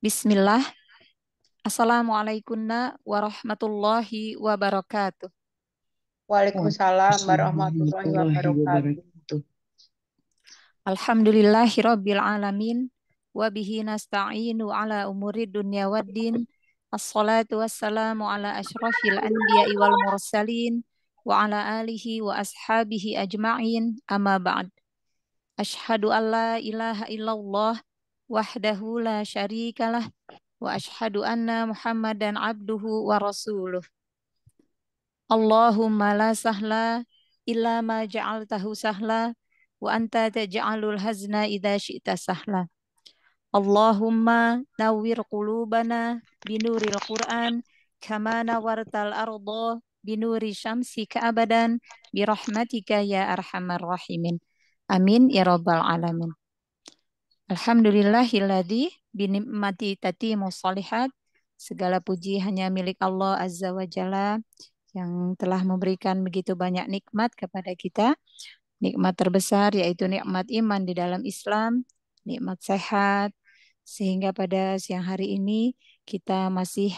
Bismillah. Assalamualaikum warahmatullahi wabarakatuh. Waalaikumsalam warahmatullahi wabarakatuh. Alhamdulillahi alamin wa bihi nasta'inu ala umuri dunya waddin. Assalatu wassalamu ala ashrafil anbiya'i wal mursalin. Wa ala alihi wa ashabihi ajma'in. Amma ba'd. Ashhadu an la ilaha illallah wahdahu la syarikalah wa ashhadu anna Muhammadan abduhu wa rasuluh. Allahumma la sahla illa ma ja'altahu sahla wa anta taj'alul hazna idha syi'ta sahla. Allahumma nawwir qulubana binuril Qur'an kama nawartal arda binuri syamsika abadan birahmatika ya arhamar rahimin. Amin ya rabbal alamin. Alhamdulillahilladzi binikmati tatimu salihat. Segala puji hanya milik Allah Azza wa Jalla yang telah memberikan begitu banyak nikmat kepada kita. Nikmat terbesar yaitu nikmat iman di dalam Islam, nikmat sehat, sehingga pada siang hari ini kita masih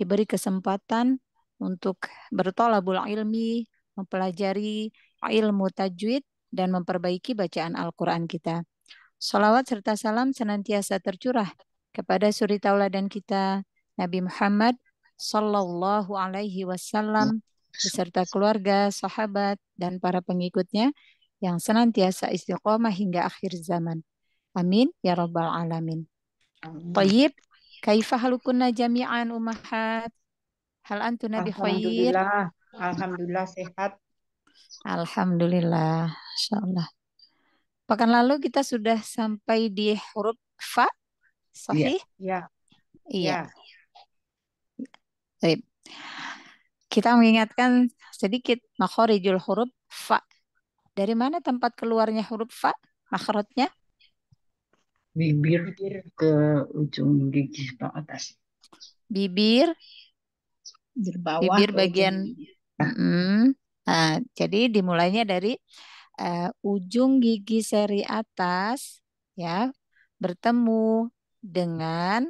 diberi kesempatan untuk bertolabul ilmi, mempelajari ilmu tajwid dan memperbaiki bacaan Al-Quran kita. Salawat serta salam senantiasa tercurah kepada suri tauladan kita Nabi Muhammad Sallallahu Alaihi Wasallam beserta keluarga, sahabat, dan para pengikutnya yang senantiasa istiqomah hingga akhir zaman. Amin ya rabbal alamin. Tayyib, kaifah halukunna jami'an umahat? Hal antuna bi khair? Alhamdulillah, alhamdulillah sehat. Alhamdulillah. Masya Allah. Pekan lalu kita sudah sampai di huruf fa, sahih? Iya. Iya. Ya. Kita mengingatkan sedikit makhorijul huruf fa. Dari mana tempat keluarnya huruf fa? Makhorotnya? Bibir ke ujung gigi ke atas. Bibir bibir bawah bibir bagian bibir. nah, jadi dimulainya dari uh, ujung gigi seri atas ya bertemu dengan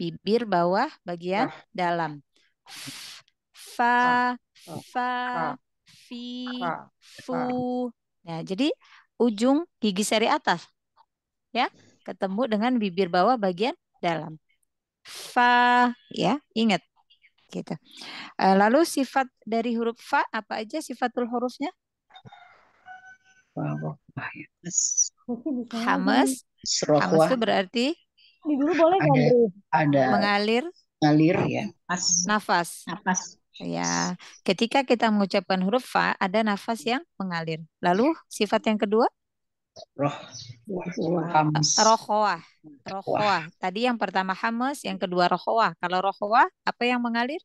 bibir bawah bagian ah. dalam. Fa, ah. fa, ah. Ah. fi, fu. Nah, jadi ujung gigi seri atas ya ketemu dengan bibir bawah bagian dalam. Fa ya, ingat gitu. Eh, lalu sifat dari huruf fa apa aja sifatul hurufnya? Hamas. Hamas itu berarti di dulu boleh ada, ganti. ada mengalir mengalir ya nafas nafas nafas ya iya. ketika kita mengucapkan huruf fa ada nafas yang mengalir lalu sifat yang kedua roh rohwah rohwah tadi yang pertama hamas yang kedua rohwah kalau rohwah apa yang mengalir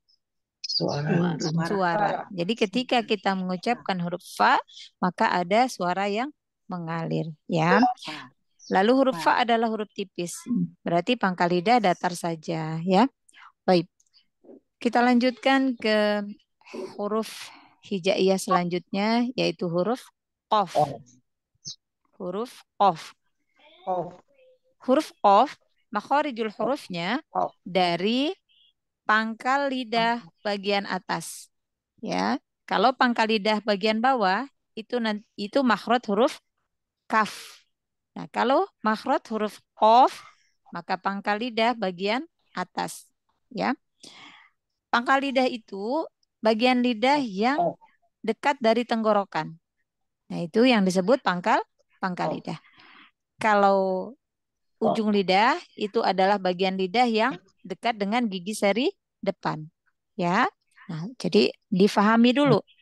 suara. Suara. suara. Jadi ketika hmm. kita mengucapkan huruf fa, maka ada suara yang mengalir, ya. Iya. Lalu huruf iya. fa adalah huruf tipis. Hmm. Berarti pangkal lidah datar saja, ya. Baik. Kita lanjutkan ke huruf hijaiyah selanjutnya yaitu huruf qaf. Huruf qaf. Huruf qaf makhorijul hurufnya dari pangkal lidah bagian atas. Ya. Kalau pangkal lidah bagian bawah itu itu makhraj huruf kaf. Nah, kalau makhraj huruf qaf maka pangkal lidah bagian atas, ya. Pangkal lidah itu bagian lidah yang dekat dari tenggorokan. Nah, itu yang disebut pangkal pangkal oh. lidah. Kalau oh. ujung lidah itu adalah bagian lidah yang dekat dengan gigi seri depan. Ya. Nah, jadi difahami dulu. Hmm.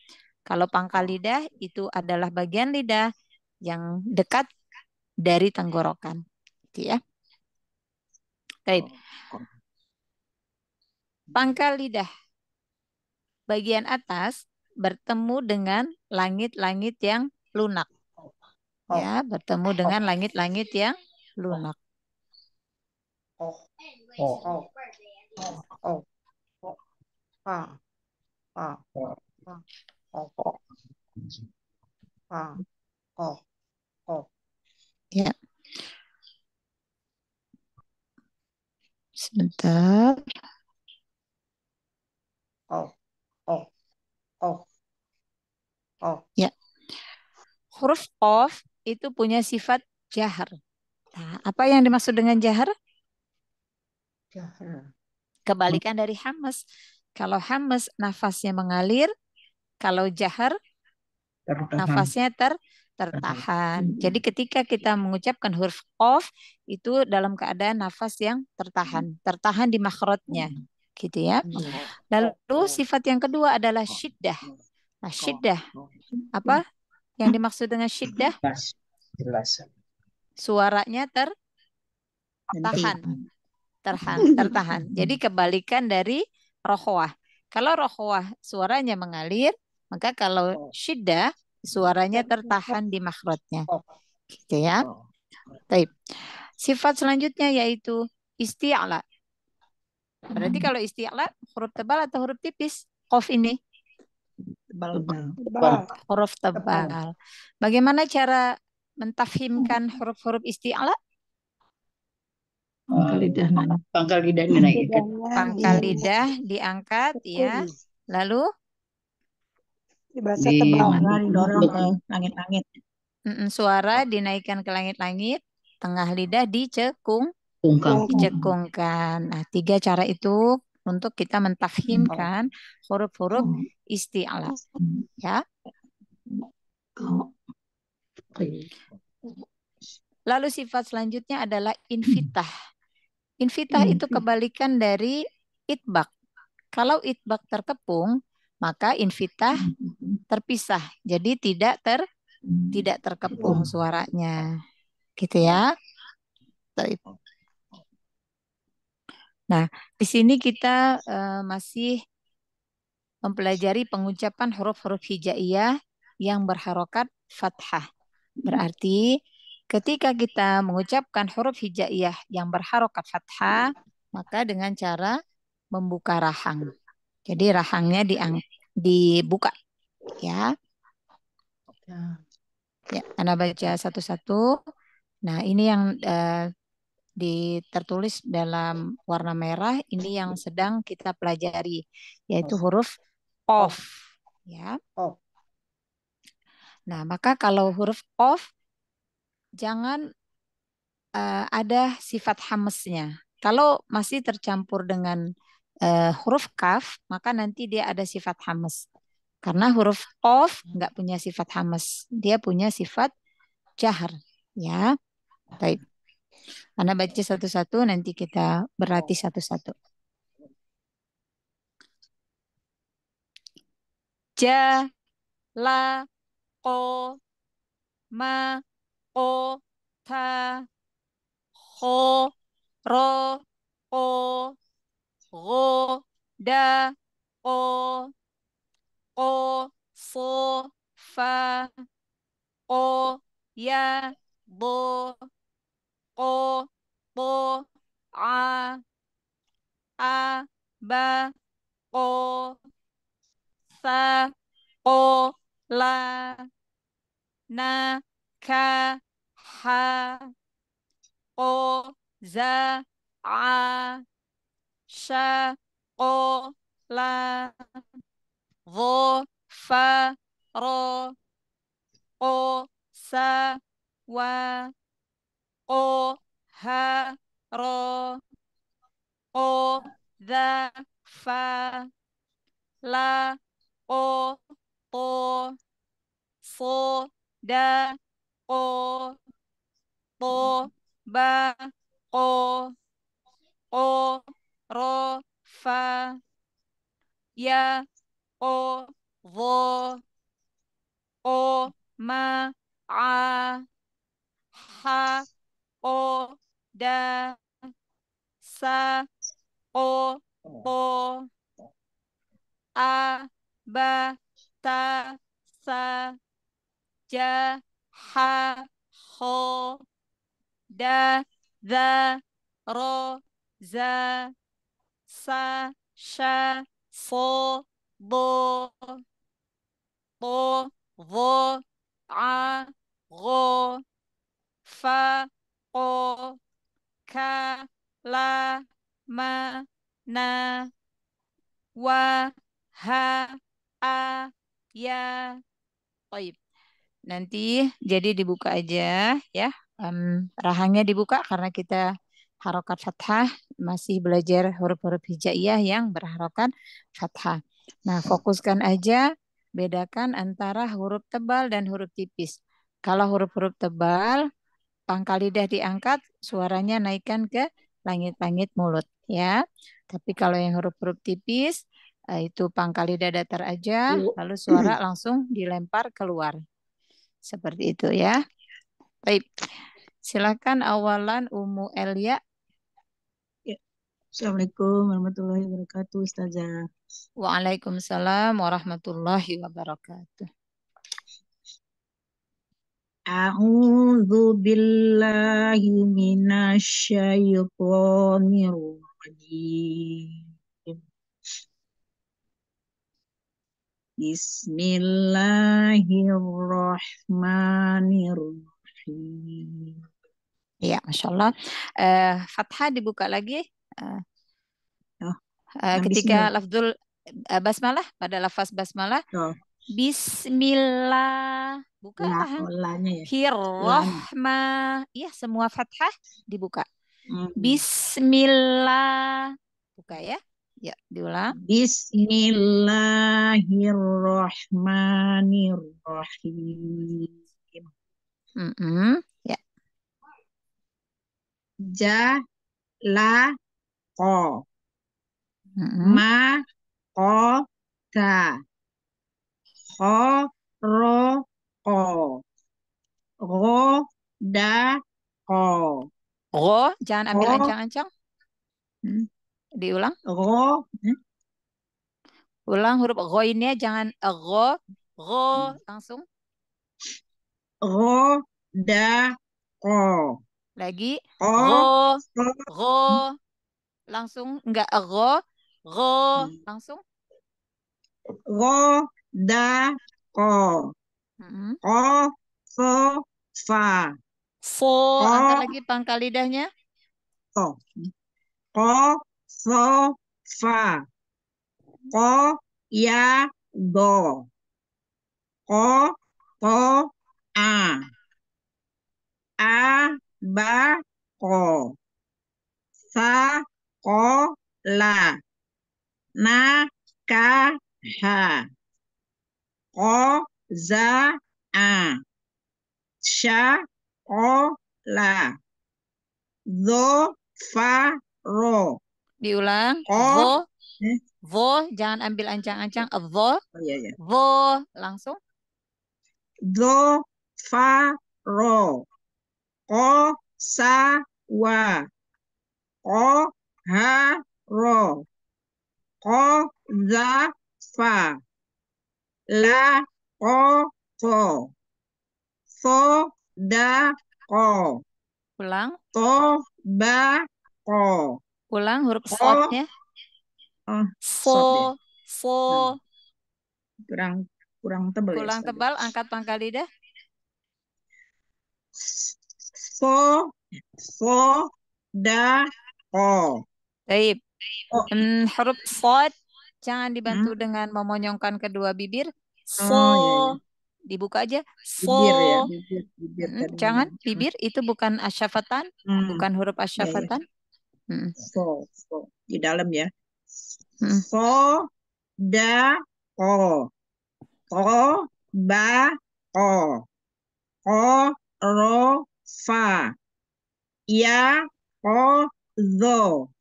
Kalau pangkal lidah itu adalah bagian lidah yang dekat dari tenggorokan. Gitu ya. Baik. Pangkal lidah bagian atas bertemu dengan langit-langit yang lunak. Ya, bertemu dengan langit-langit yang lunak. Oh. Oh. Oh. Oh. oh. Ya. sebentar oh oh oh oh ya huruf of itu punya sifat jahar nah, apa yang dimaksud dengan jahar jahar kebalikan dari hamas kalau hamas nafasnya mengalir, kalau jahar tertahan. nafasnya ter tertahan. Jadi ketika kita mengucapkan huruf of itu dalam keadaan nafas yang tertahan, tertahan di makrotnya, gitu ya. Iya. Lalu sifat yang kedua adalah syiddah. Nah, syiddah apa yang dimaksud dengan syiddah? Suaranya ter tertahan. Tertahan, tertahan. Jadi kebalikan dari rohwah. Kalau rohwah suaranya mengalir, maka kalau oh. syiddah suaranya tertahan di makhrajnya. Oh. Gitu ya. Oh. Baik. Sifat selanjutnya yaitu isti'la. Berarti hmm. kalau isti'la huruf tebal atau huruf tipis? Qaf ini. Tebal. Huruf tebal. Bagaimana cara mentafhimkan huruf-huruf isti'la? Pangkal lidah oh, naik. Pangkal lidah naik. Kan. Pangkal lidah iya. diangkat ya. Lalu di langit-langit. Suara dinaikkan ke langit-langit, tengah lidah dicekung dicekungkan. Nah, tiga cara itu untuk kita mentafhimkan oh. huruf-huruf oh. isti'la. Ya. Lalu sifat selanjutnya adalah invitah. Invita hmm, itu hmm. kebalikan dari itbak. Kalau itbak terkepung, maka invita hmm, terpisah. Jadi tidak ter tidak terkepung suaranya. Gitu ya. Nah, di sini kita uh, masih mempelajari pengucapan huruf-huruf hijaiyah yang berharokat fathah. Berarti Ketika kita mengucapkan huruf hijaiyah yang berharokat fathah, maka dengan cara membuka rahang. Jadi rahangnya diang dibuka, ya. Ya, Anda baca satu-satu. Nah, ini yang eh, di tertulis dalam warna merah ini yang sedang kita pelajari yaitu huruf off, ya. Off. Nah, maka kalau huruf off jangan uh, ada sifat hamesnya. Kalau masih tercampur dengan uh, huruf kaf, maka nanti dia ada sifat hamas Karena huruf of nggak punya sifat hamas dia punya sifat jahar. Ya, baik. Anda baca satu-satu, nanti kita berlatih satu-satu. Ja, la, ko, ma, o ta ho ro o go da o o fa o ya bo o bo a a ba o sa o la na ka ha ko za a sha ko la vo fa ro o sa wa o ha ro o za fa la o to so da ko to ba ko ko ro fa ya ko vo ko ma a ha ko da sa ko ko a ba ta sa ja ح خ د ذ ر ز س ش ص ض ط ظ ع غ ف ق ك ل م ن و ه أ ي طيب nanti jadi dibuka aja ya. Um, rahangnya dibuka karena kita harokat fathah masih belajar huruf-huruf hijaiyah yang berharokat fathah. Nah, fokuskan aja bedakan antara huruf tebal dan huruf tipis. Kalau huruf-huruf tebal, pangkal lidah diangkat, suaranya naikkan ke langit-langit mulut ya. Tapi kalau yang huruf-huruf tipis, eh, itu pangkal lidah datar aja, lalu suara langsung dilempar keluar seperti itu ya. Baik. Silakan awalan Umu Elia. Ya. Assalamualaikum warahmatullahi wabarakatuh, Ustazah. Waalaikumsalam warahmatullahi wabarakatuh. A'udzu billahi minasy syaithanir rajim. Bismillahirrahmanirrahim. Ya, Masya Allah. Uh, fathah dibuka lagi. Uh, oh, uh, ketika lafzul uh, basmalah, pada lafaz basmalah. Oh. Bismillah. Buka lah. Ya. Hirrahma. Iya, semua fathah dibuka. Hmm. Bismillah. Buka ya. Ya, diulang. Bismillahirrahmanirrahim. Mm -hmm. Ya. Ja la ko. Mm -hmm. Ma ko ta. Ko ro ko. Ro da ko. Ro, jangan ambil ancang-ancang. Hmm diulang ro hmm? ulang huruf ro ini ya, jangan ro eh, ro hmm. langsung ro da ro lagi ro ro, ro. langsung enggak ro eh, ro hmm. langsung ro da ko. hmm. ro fo fa fo angkat lagi pangkal lidahnya ko hmm. ko Sofá. Collado. to a. Abaco. ha. Nacaja. za a. la. Do ro. Diulang. Oh. Vo. Hmm. Vo, jangan ambil ancang-ancang. Eh, vo. Oh, iya, iya. Vo, langsung. Do, fa, ro. Ko, sa, wa. Ko, ha, ro. Ko, za, fa. La, ko, to. Fo, da, ko. Pulang. To, ba, ko. Ulang huruf fo oh. nya Oh, fo, fo. Hmm. Kurang kurang tebal. Kurang ya, tebal, angkat pangkal lidah. Fo, fo, da, o. Baik. Oh. Hmm, huruf fo jangan dibantu hmm? dengan memonyongkan kedua bibir. Oh, fo, oh, iya, iya. dibuka aja. Fo. Bibir ya, bibir, bibir, hmm, jangan bibir itu bukan asyafatan, hmm. bukan huruf iya, iya. asyafatan. Hmm. So, di dalam ya. So hmm. da, ko. Ko, ba, ko. Ko, ro, fa. Ya, ko, zo.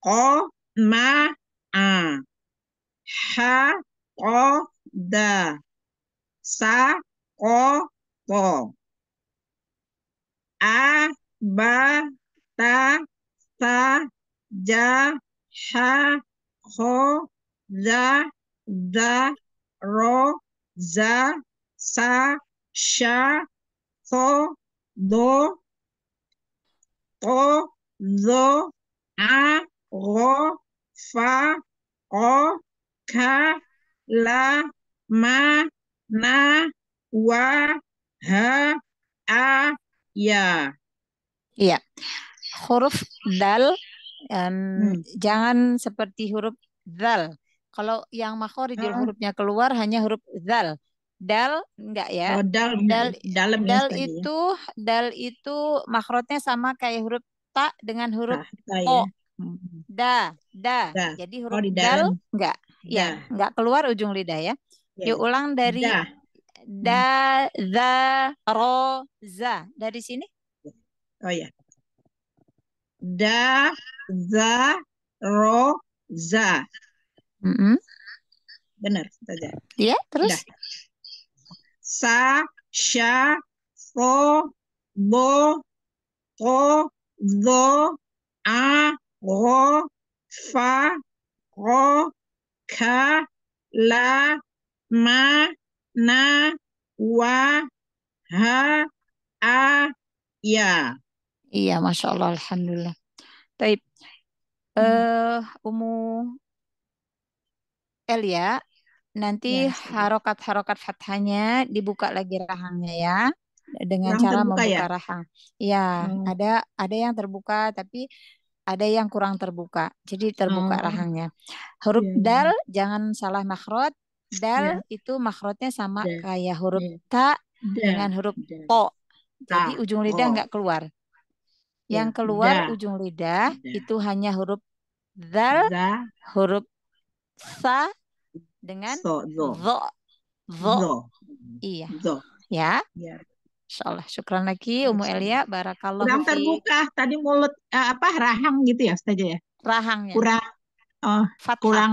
Ko, ma, a. Ha, ko, da. Sa, ko, ko. A, ba, ta, sa, da, ha, ho, za, za, ro, za, sa, sha, ho, do, to, zo, a, ro, fa, o, ka, la, ma, na, wa, ha, a, ya. Yeah. huruf dal um, hmm. jangan seperti huruf dal. Kalau yang makhorijul uh. hurufnya keluar hanya huruf dal. Dal enggak ya? Oh, dal mm, dal, dalam ya ya. dal itu ya. dal itu makhrotnya sama kayak huruf ta dengan huruf ta, ta, o. Ya. Da, da, da. Jadi oh, huruf oh, dal enggak. Ya, da. Ya, enggak keluar ujung lidah ya. Yeah. ulang dari da. da, da, hmm. ro, za. Dari sini? Oh ya da za ro za mm -hmm. benar saja ya yeah, terus da. sa sha fo bo ko do a ro fa ro ka la ma na wa ha a ya Iya, masya Allah, alhamdulillah. Taib, hmm. eh uh, Umu Elia, nanti ya, harokat-harokat fathahnya dibuka lagi rahangnya ya dengan yang cara ya? membuka ya? rahang. Ya, hmm. ada ada yang terbuka tapi ada yang kurang terbuka. Jadi terbuka hmm. rahangnya. Huruf ya. dal jangan salah makhraj. Dal ya. itu makhrajnya sama ya. kayak huruf ya. ta dengan huruf ya. to. Jadi ujung lidah nggak keluar. Yang iya. keluar da. ujung lidah da. Iya. itu hanya huruf zal, da. huruf sa dengan so, zo. zo. Zo. zo. Iya. Zo. Ya. ya. Syukran lagi Umu Elia. Barakallah. Kurang terbuka. Tadi mulut uh, apa rahang gitu ya saja ya? Rahangnya. Kurang oh, Fathah. kurang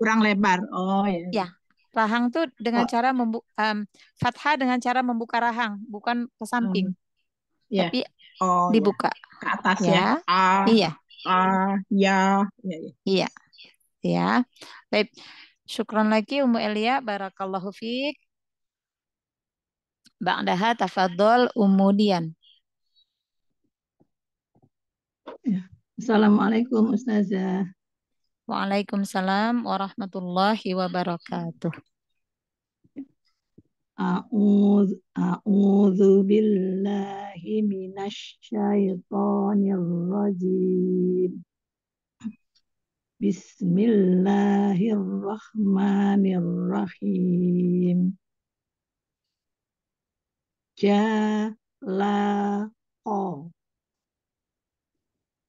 kurang lebar. Oh ya. Ya. Rahang tuh dengan oh. cara membuka um, fathah dengan cara membuka rahang, bukan ke samping. Hmm. Yeah. Tapi oh, iya. dibuka ya. ke atas Ya. ya. Iya. ya. iya. iya. Ah, ya. Ya, ya. Iya. Ya. Baik. Syukron lagi Umu Elia barakallahu fiik. Ba'daha tafadhol umudian. Ya. Assalamualaikum Ustazah. Waalaikumsalam warahmatullahi wabarakatuh. أعوذ أعوذ بالله من الشيطان الرجيم بسم الله الرحمن الرحيم لا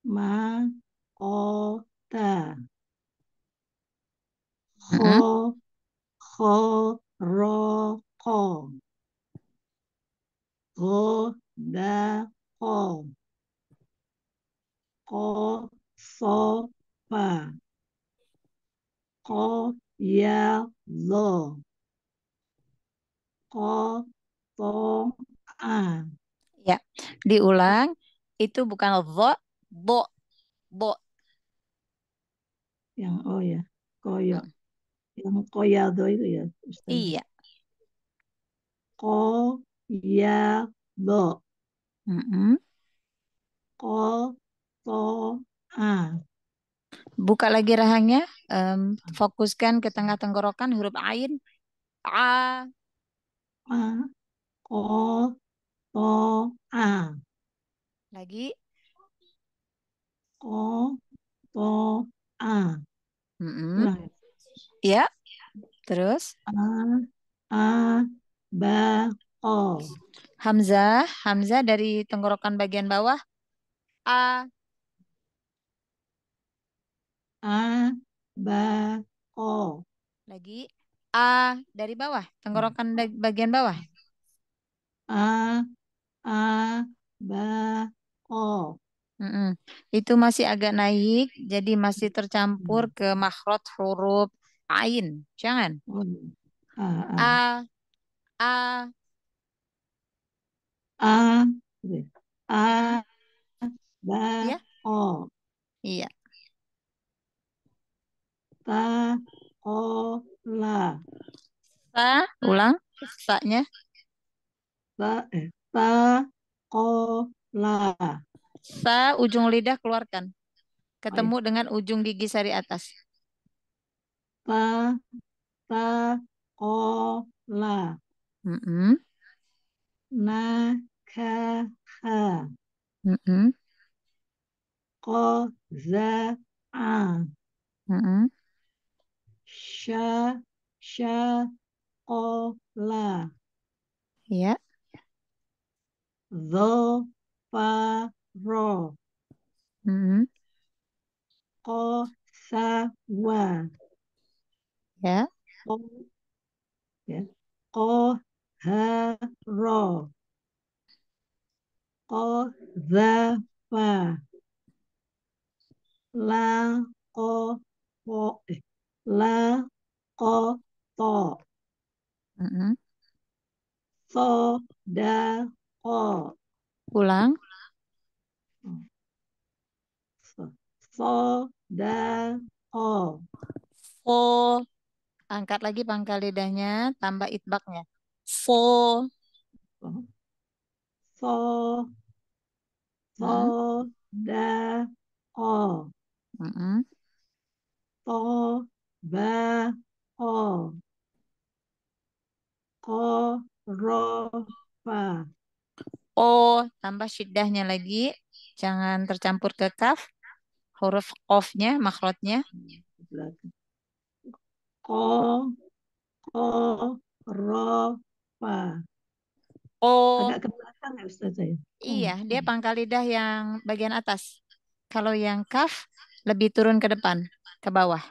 ما قاتا خا خا را Go yellow. Go Koyalo. Kotoa. Ya, diulang. Itu bukan vo, bo, bo. Yang oh ya, koyo. Yang koyado itu ya. Ustaz. Iya. Ko ya bo. Mm -hmm. Ko to a. Buka lagi rahangnya, um, fokuskan ke tengah tenggorokan huruf ain. A. A. Ko to a. Lagi. Ko to a. Mm -hmm. Ya. Terus? A, a, ba o. Hamzah, Hamzah dari tenggorokan bagian bawah. A. A ba o. Lagi A dari bawah, tenggorokan bagian bawah. A a ba o. Mm -mm. Itu masih agak naik, jadi masih tercampur hmm. ke makhrot huruf ain. Jangan. Oh, iya. ah, ah. A, a. a A A A ba ya. o iya ta o la ta ulang ba ta ba, ta o la ta ujung lidah keluarkan ketemu Ayo. dengan ujung gigi sari atas ta ta o la Mm-mm. Makaha. Mm-mm. Qaza'a. Mm-mm. Sha sha qola. Yeah. The fa ro. Mm-hmm. Ko sa wa. Yeah. Ko, yeah. Ko haro qadhafa la ko po eh, la ko to mm -hmm. so da ko ulang so, da ko so angkat lagi pangkal lidahnya tambah itbaknya four, for for the all mm-hmm. for the all orofa Oh, tambah syiddahnya lagi jangan tercampur ke kaf huruf of-nya makrotnya Oh, oh, ro apa? Oh. Agak ke belakang ya Ustaz saya. Iya, hmm. dia pangkal lidah yang bagian atas. Kalau yang kaf lebih turun ke depan, ke bawah.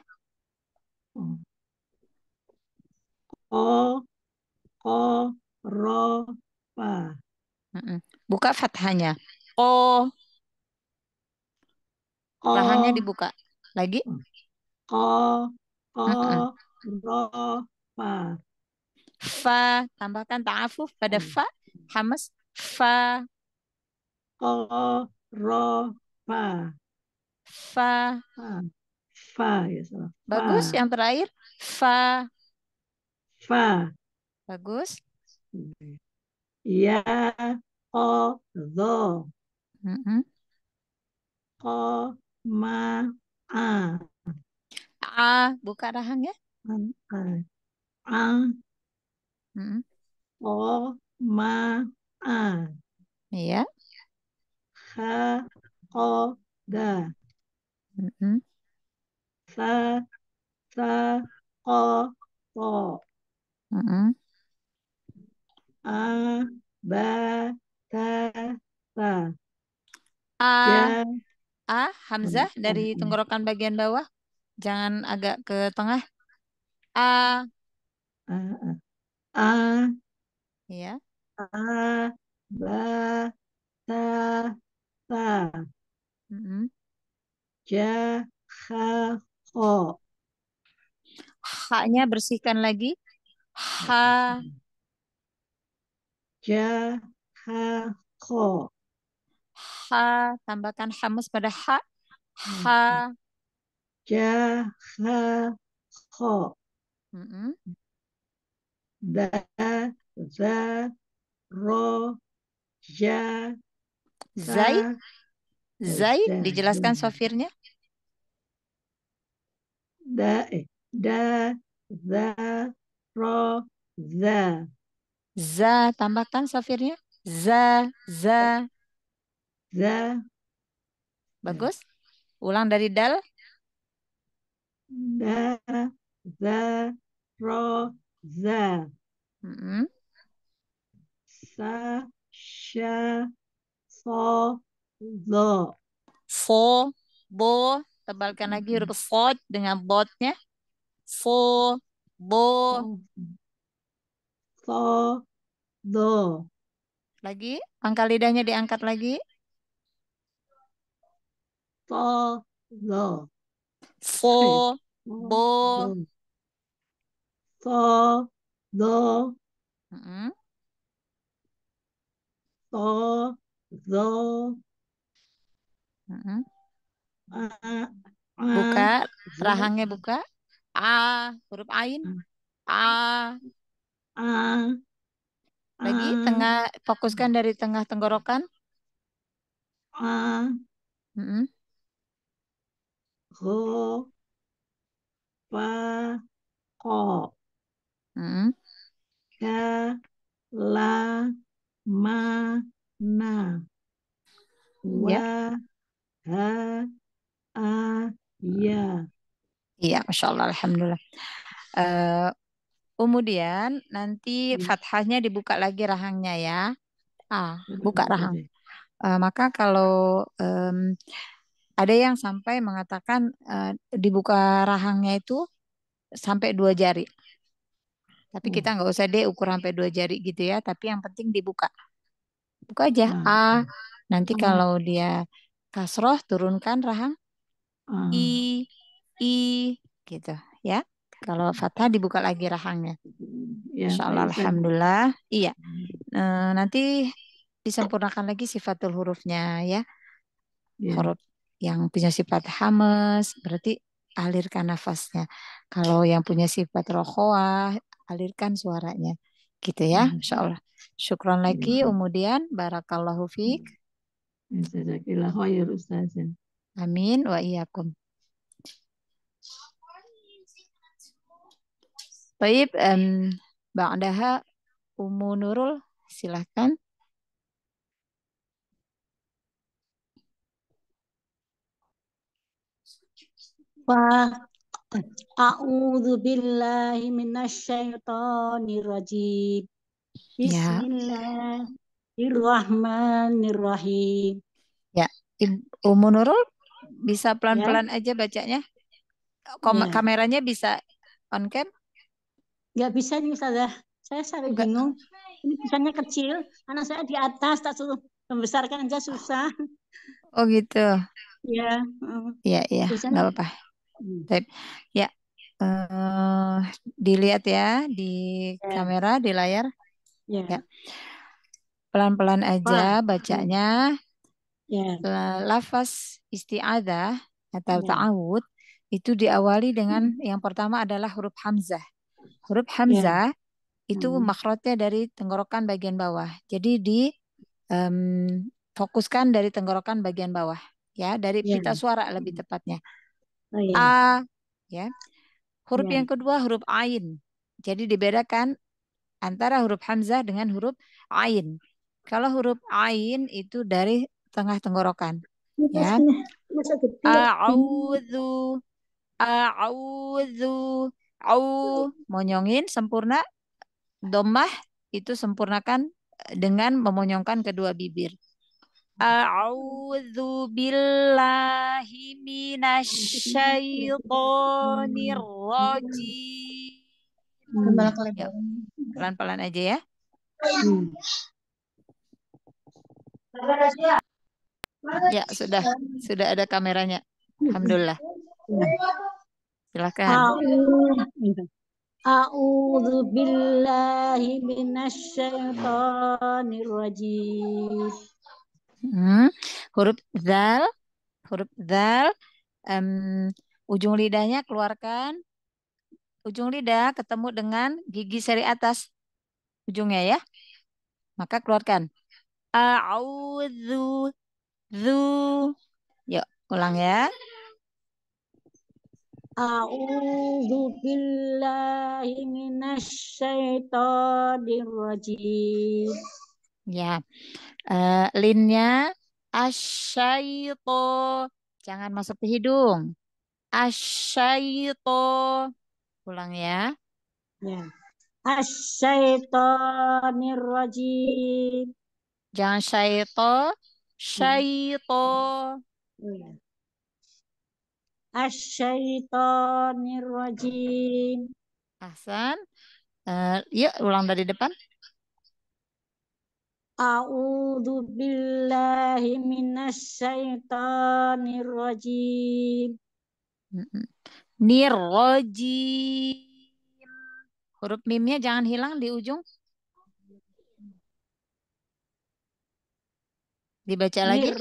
Hmm. O, o, ro, pa. Buka fathahnya. O. Oh. o. Lahannya dibuka. Lagi. Hmm. O, o, ro, pa fa tambahkan ta'afuf pada hmm. fa hamas fa ko ro fa fa fa ya salah bagus yang terakhir fa fa bagus ya o do mm ko ma a a buka rahang ya a. Mm-hmm. O oh, ma a. Iya. Ha o da. Mm -hmm. Sa sa o to. Mm -hmm. A ba ta ta. A ya. A Hamzah dari tenggorokan bagian bawah. Jangan agak ke tengah. A. A. a a ya a ba ta ta mm -hmm. ja ha ho haknya bersihkan lagi ha ja ha ho ha tambahkan hamus pada ha ha ja ha ho mm -hmm da, za, ro, ja, zai. Zai, dijelaskan sofirnya. Da, eh, da, za, ro, za. Za, tambahkan sofirnya. Za, za. Za. Bagus. Ulang dari dal. Da, za, tebalkan lagi huruf void dengan botnya. Fo, bo. Fo, do. Lagi, pangkal lidahnya diangkat lagi. Fo, do. Fo, bo. Fo, do. Fo, do. Mm -hmm. Buka, rahangnya buka. A, huruf ain. A. A. Lagi tengah, fokuskan dari tengah tenggorokan. A. -hmm. Ho. Pa. Ko. -hmm. Ka. La. Ma. Na. Wa. Ha. Iya. Iya, masya Allah, alhamdulillah. Uh, kemudian nanti iya. fathahnya dibuka lagi rahangnya ya. Ah, iya, iya, buka rahang. Uh, maka kalau um, ada yang sampai mengatakan uh, dibuka rahangnya itu sampai dua jari. Tapi kita nggak usah deh ukur sampai dua jari gitu ya. Tapi yang penting dibuka. Buka aja. Ah, A. Nanti kalau dia kasroh turunkan rahang Hmm. I, ah. I, gitu ya. Kalau fathah dibuka lagi rahangnya. Ya, Insya Allah, alhamdulillah. Iya. E, nanti disempurnakan lagi sifatul hurufnya ya. ya. Huruf yang punya sifat hames berarti alirkan nafasnya. Kalau yang punya sifat rohoah alirkan suaranya. Gitu ya, hmm. Insya Allah. Syukron ya. lagi, kemudian barakallahu fiq. Hmm. Amin wa iyakum. Baik, um, Bang Daha, Umu Nurul, silahkan. a'udhu billahi minasyaitonir ya. Bismillahirrahmanirrahim. Ya, Umu Nurul bisa pelan-pelan ya. aja bacanya? Kom ya. Kameranya bisa on cam? Gak ya, bisa nih Ustazah. Saya sampai bingung. Ini tulisannya kecil, anak saya di atas, tak suruh membesarkan aja susah. Oh gitu. Ya. Iya, iya, Gak apa-apa. Hmm. Ya. Uh, dilihat ya di ya. kamera, di layar. Ya. ya. Pelan-pelan aja bacanya. Ya. Lafaz isti'adah atau yeah. ta'awud itu diawali dengan hmm. yang pertama adalah huruf hamzah. Huruf iya. hamzah yeah. itu hmm. makrotnya dari tenggorokan bagian bawah. Jadi di um, fokuskan dari tenggorokan bagian bawah ya, dari yeah. pita suara lebih hmm. tepatnya. Oh, yeah. A ya. Huruf yeah. yang kedua huruf ain. Jadi dibedakan antara huruf hamzah dengan huruf ain. Kalau huruf ain itu dari tengah tenggorokan. Ya. ya. A'udzu a'udzu au monyongin sempurna domah itu sempurnakan dengan memonyongkan kedua bibir. A'udzu billahi minasyaitonir hmm. rajim. Pelan-pelan aja ya. Hmm. Ya, sudah. Sudah ada kameranya. Alhamdulillah. Silakan. A'udzu billahi minasyaitonir rajim. Hmm, huruf zal, huruf zal um, ujung lidahnya keluarkan ujung lidah ketemu dengan gigi seri atas ujungnya ya. Maka keluarkan. A'udzu Zu. Yuk, ulang ya. A'udzu billahi syaithanir rajim. Ya. Uh, linnya asyaito. Jangan masuk ke hidung. Asyaito. Ulang ya. Ya. Asyaitonir rajim. Jangan syaito, Oh, iya. Syaito. nirwajim Hasan. Uh, eh, yuk ulang dari depan. a'udhu billahi syaito nirwajim nirwajim Huruf mimnya jangan hilang di ujung. Dibaca lagi?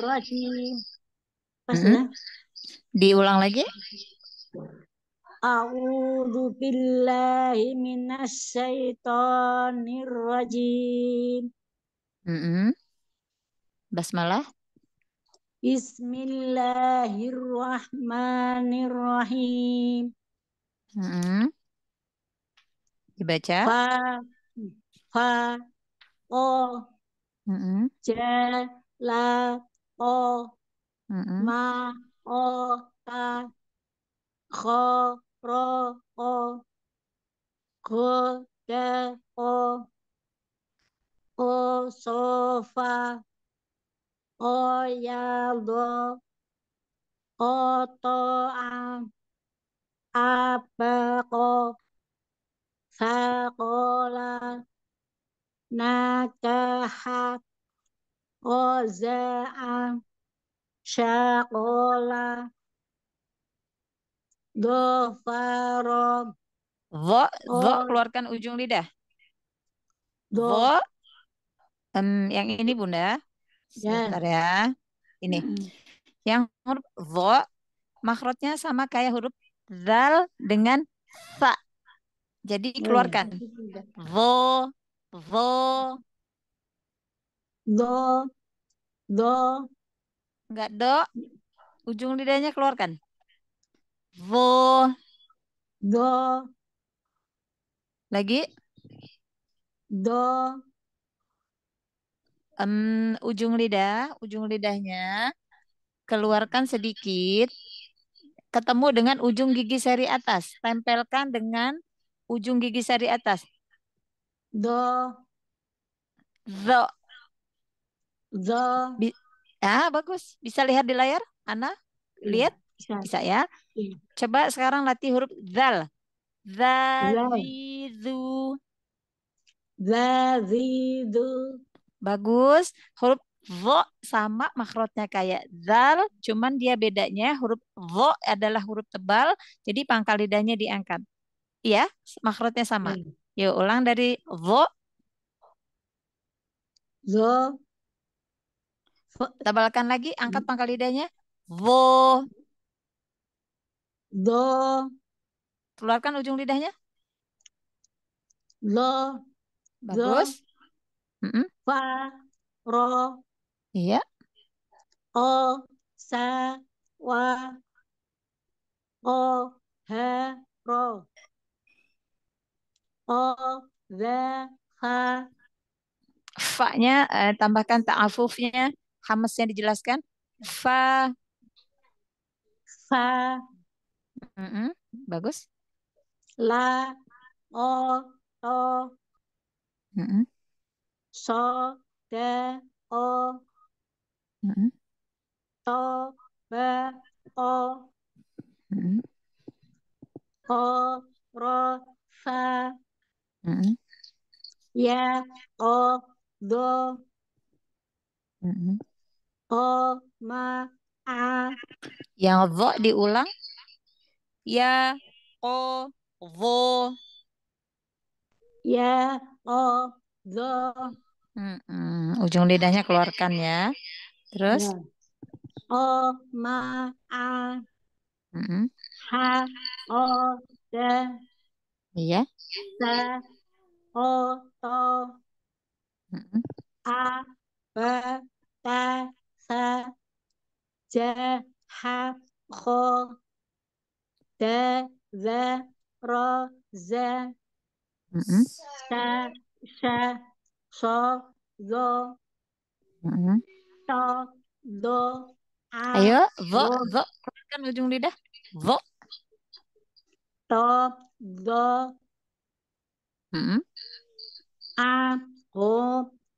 Maksudnya? Hmm. Diulang lagi? A'udzu billahi minasy syaithanir rajim. Mm -hmm. Basmalah. Bismillahirrahmanirrahim. Mm -hmm. Dibaca. Fa fa o mm -hmm. ja la o mm -hmm. ma o ta kho ro o ko o o sofa o ya lo o to a a ko sa ko la na ka ha oza'a Syaqola dofaro Dho, dho keluarkan ujung lidah. Dho. Um, yang ini Bunda. Sebentar ya. Ini. Hmm. Yang huruf dho makrotnya sama kayak huruf dal dengan sa. Jadi iya, keluarkan. Dho, iya. dho, do do enggak do ujung lidahnya keluarkan vo do lagi do um, ujung lidah ujung lidahnya keluarkan sedikit ketemu dengan ujung gigi seri atas tempelkan dengan ujung gigi seri atas do do The. Bi ah, bagus. Bisa lihat di layar, Ana? Iya, lihat? Bisa, Bisa ya? Bisa. Coba sekarang latih huruf zal. Zalidu. Zalidu. Bagus. Huruf Vo sama makrotnya kayak zal, cuman dia bedanya huruf vo adalah huruf tebal, jadi pangkal lidahnya diangkat. Iya, makrotnya sama. Iya. Yuk ulang dari vo. Zo. Tebalkan lagi, angkat hmm. pangkal lidahnya. Hmm. Vo. Do. Keluarkan ujung lidahnya. Lo. Bagus. mm -mm. Fa. Ro. Iya. O. Sa. Wa. O. Ha. Ro. O. Za. Ha. Fa-nya, eh, tambahkan ta'afufnya hamasnya dijelaskan fa fa mm -mm, bagus la o to mm -mm. so de o mm -mm. to be o mm -mm. o ro fa mm -mm. ya o do mm -mm ko ma a yang vo diulang ya ko vo ya o zo mm -mm. ujung lidahnya keluarkan ya terus ya. o ma a mm -mm. ha o de iya sa o to mm -mm. a ba ta kha ja ha kho da za ro za mm-hmm. sa sha so zo to mm-hmm. do a ayo vo vo kan ujung lidah vo to do mm-hmm. a o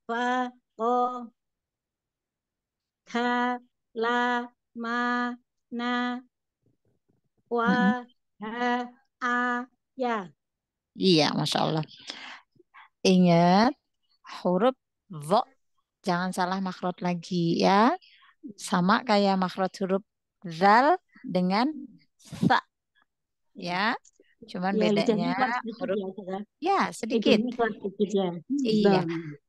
fa o tha la ma na wa ha hmm. a ya. Iya, masya Allah. Ingat huruf vo jangan salah makrot lagi ya. Sama kayak makrot huruf zal dengan sa ya. Cuman iya, ya, bedanya huruf ya sedikit. Ya. Hmm, iya.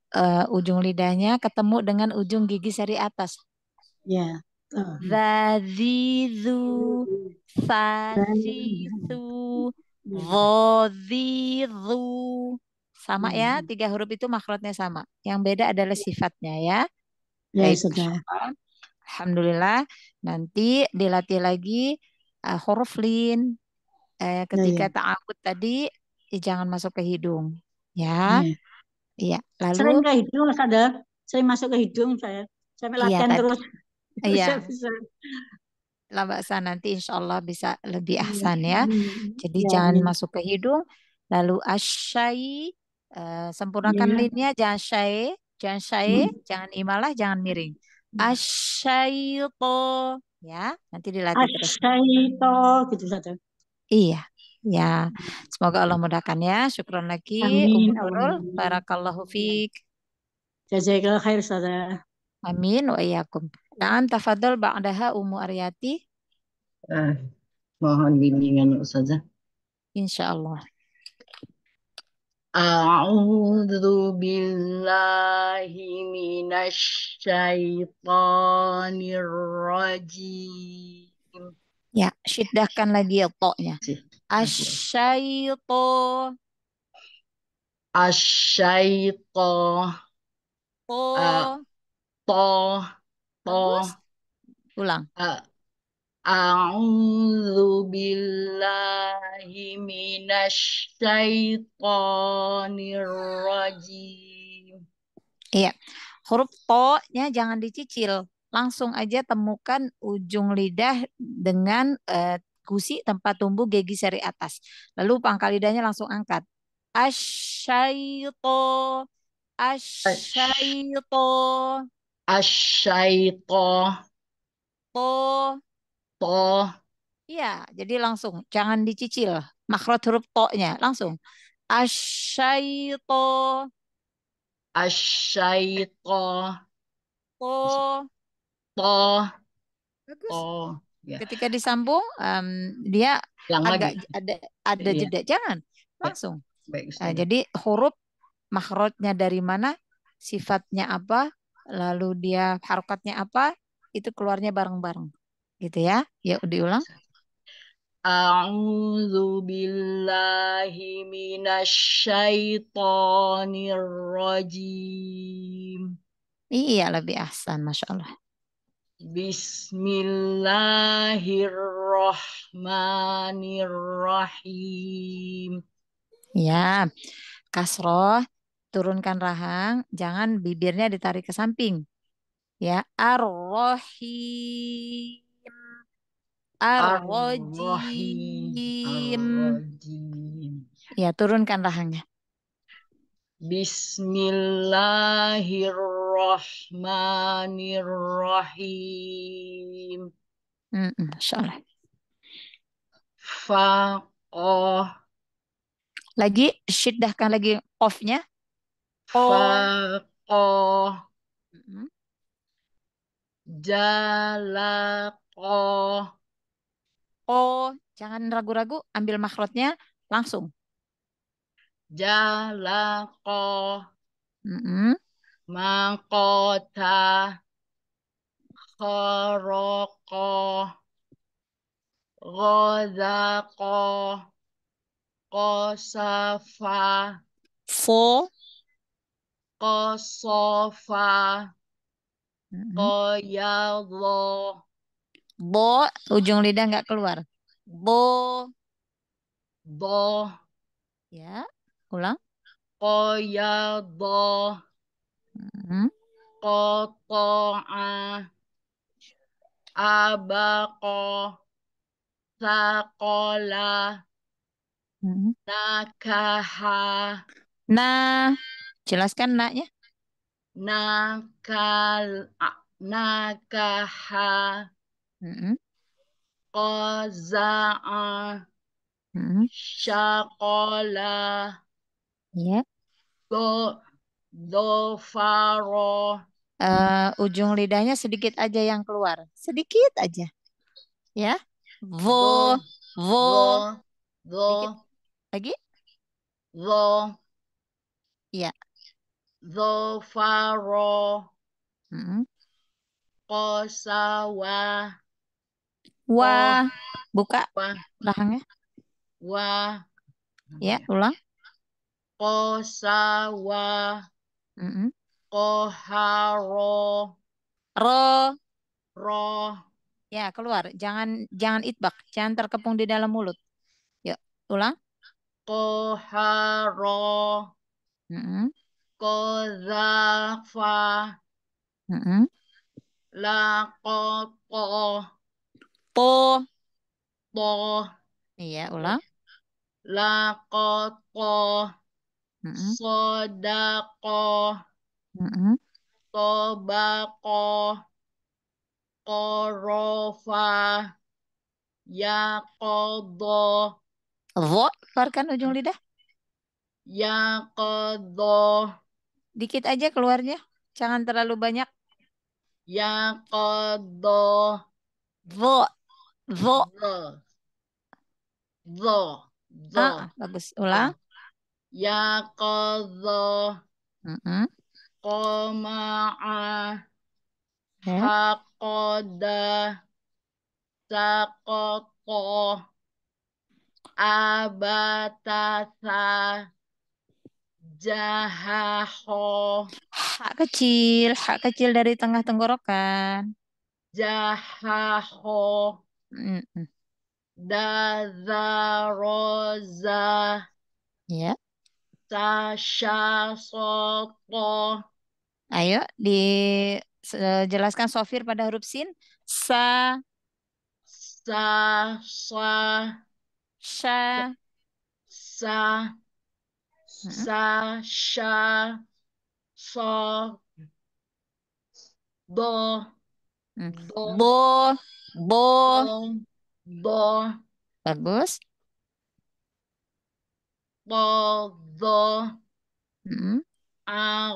Uh, ujung lidahnya ketemu dengan ujung gigi seri atas. Ya. Zazizu, sasizu, vozizu. Sama ya, hmm. tiga huruf itu makhluknya sama. Yang beda adalah ya. sifatnya ya. Ya, sudah. Alhamdulillah. Nanti dilatih lagi uh, huruf lin. Eh, ya, ketika ya, ya. ta'awud tadi, eh, jangan masuk ke hidung. Ya. ya. Iya. Ya. Lalu. Sering ke hidung, Ustazah. Sering masuk ke hidung saya. Sampai iya, latihan ya, terus. Iya. Labaksa nanti insya Allah bisa lebih iya. ahsan ya. Hmm, hmm, hmm. Jadi ya, jangan ya. masuk ke hidung. Lalu asyai, uh, sempurnakan ya. linnya jangan syai, jangan syai, hmm. jangan imalah, jangan miring. Asyaito ya, nanti dilatih terus. Asyaito gitu saja. Iya. Ya, semoga Allah mudahkan ya. Syukron lagi. Amin. Umurul, barakallahu fiqh. jazakallah khair, saudara Amin wa iyakum. Naam, tafadhol ba'daha Umu Aryati. Ah, mohon bimbingan Ustazah. Insyaallah. A'udzu Billahi minasy syaithanir rajim Ya, syiddahkan lagi ya toknya. Asyaito. Asyaito. To. Uh, to. Oh, Bagus. Ulang. Eh, A'udzu billahi minasy syaithanir rajim. Iya. Huruf to-nya jangan dicicil. Langsung aja temukan ujung lidah dengan uh, gusi tempat tumbuh gigi seri atas. Lalu pangkal lidahnya langsung angkat. Asyaito. Asyaito asyaito to to iya jadi langsung jangan dicicil makrot huruf to-nya langsung asyaito asyaito to to bagus oh ya. ketika disambung um, dia agak lagi. ada ada ya. jeda jangan ya. langsung Baik, Baik, nah, jadi huruf makrotnya dari mana sifatnya apa lalu dia harokatnya apa, itu keluarnya bareng-bareng. Gitu ya. Ya diulang. A'udzu billahi minasyaitonir rajim. Iya, lebih ahsan, Masya Allah. Bismillahirrahmanirrahim. Ya, kasroh turunkan rahang, jangan bibirnya ditarik ke samping. Ya, ar-rahim. Ar-rajim. Ya, turunkan rahangnya. Bismillahirrahmanirrahim. Mm -mm, Fa -oh. Lagi, syiddahkan lagi off-nya. Faqoh. Mm-hmm. jala Jalakoh. Oh, jangan ragu-ragu, ambil makrotnya langsung. Jalakoh. Mm-hmm. Mangkota. koroko Godakoh. Kosafa. Fo kosofa mm oh, ya bo ujung lidah nggak keluar bo bo, ya ulang Koyabo, oh, Koko, abako sakola nakaha na Jelaskan naknya. Nakal nakaha mm -hmm. qaza'a mm -hmm. syaqala ya yeah. do dofaro uh, ujung lidahnya sedikit aja yang keluar sedikit aja ya vo vo, vo lagi vo ya Zofaro. faro mm-hmm. Kosawa. Wah, buka wah. wa Wah. Ya, ulang. Kosawa. Mm-hmm. Koharo. Ro. Ro. Ya, keluar. Jangan jangan itbak. Jangan terkepung di dalam mulut. Yuk, ulang. Koharo. Mm-hmm kozafa mm -hmm. la ko ko to to iya ulang la ko ko mm -hmm. sodako mm -hmm. tobako korofa do vo keluarkan ujung lidah Ya kodo. Dikit aja keluarnya. Jangan terlalu banyak. Ya kodo. Vo. Vo. Vo. Vo. Ah, bagus. Ulang. Ya kodo. Mm -hmm. Koma'a. Hakoda. Eh? Sakoko. Abatasa. Jahaho. Hak kecil, hak kecil dari tengah tenggorokan. Jahaho. Mm -mm. Dazaroza. Ya. Sasha soto. Ayo dijelaskan sofir pada huruf sin. Sa. Sa. Sa. Sa. sa Mm-hmm. sa, sha, so, bo, mm-hmm. bo, bo, bo, bo. Bagus. Bo, bo, mm -hmm. na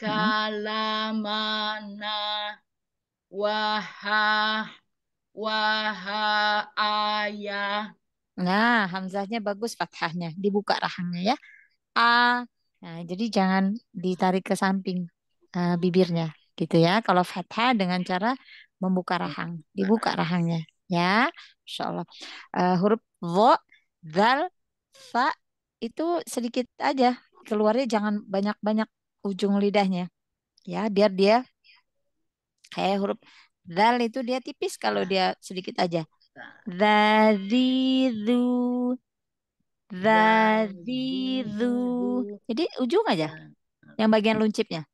kalamana, wahah waha ayah. Nah, hamzahnya bagus fathahnya, dibuka rahangnya ya. A. Nah, jadi jangan ditarik ke samping uh, bibirnya gitu ya. Kalau fathah dengan cara membuka rahang, dibuka rahangnya ya. Insyaallah. Uh, huruf wa, dal, fa itu sedikit aja keluarnya jangan banyak-banyak ujung lidahnya ya biar dia kayak huruf dal itu dia tipis kalau dia sedikit aja Dadidu. Dadidu. Jadi ujung aja. Nah, yang bagian luncipnya.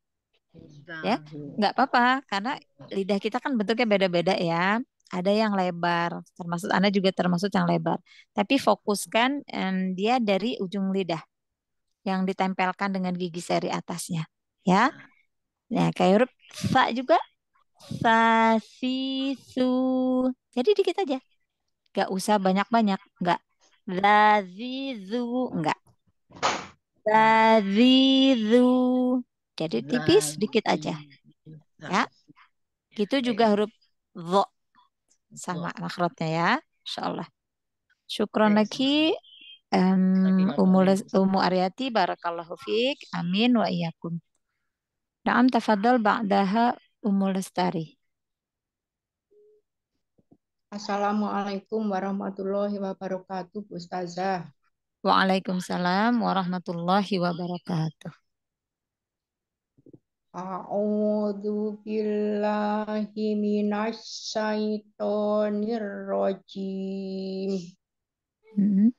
Ya, nggak apa-apa karena lidah kita kan bentuknya beda-beda ya. Ada yang lebar, termasuk Anda juga termasuk yang lebar. Tapi fokuskan um, dia dari ujung lidah yang ditempelkan dengan gigi seri atasnya, ya. Nah, nah kayak huruf fa juga su. Jadi dikit aja. Gak usah banyak-banyak. Enggak. Lazizu. Enggak. Lazizu. Jadi tipis sedikit aja. Nah. Ya. Gitu juga huruf vo. Sama makhluknya ya. Insya Allah. Syukron lagi. Um, umu, umu Aryati. Barakallahu fiqh. Amin wa iyakum. Naam tafadol ba'daha umul lestari. Assalamualaikum warahmatullahi wabarakatuh, Bu Ustazah. Waalaikumsalam warahmatullahi wabarakatuh. A'udzu billahi minasy syaithanir rajim. Hmm.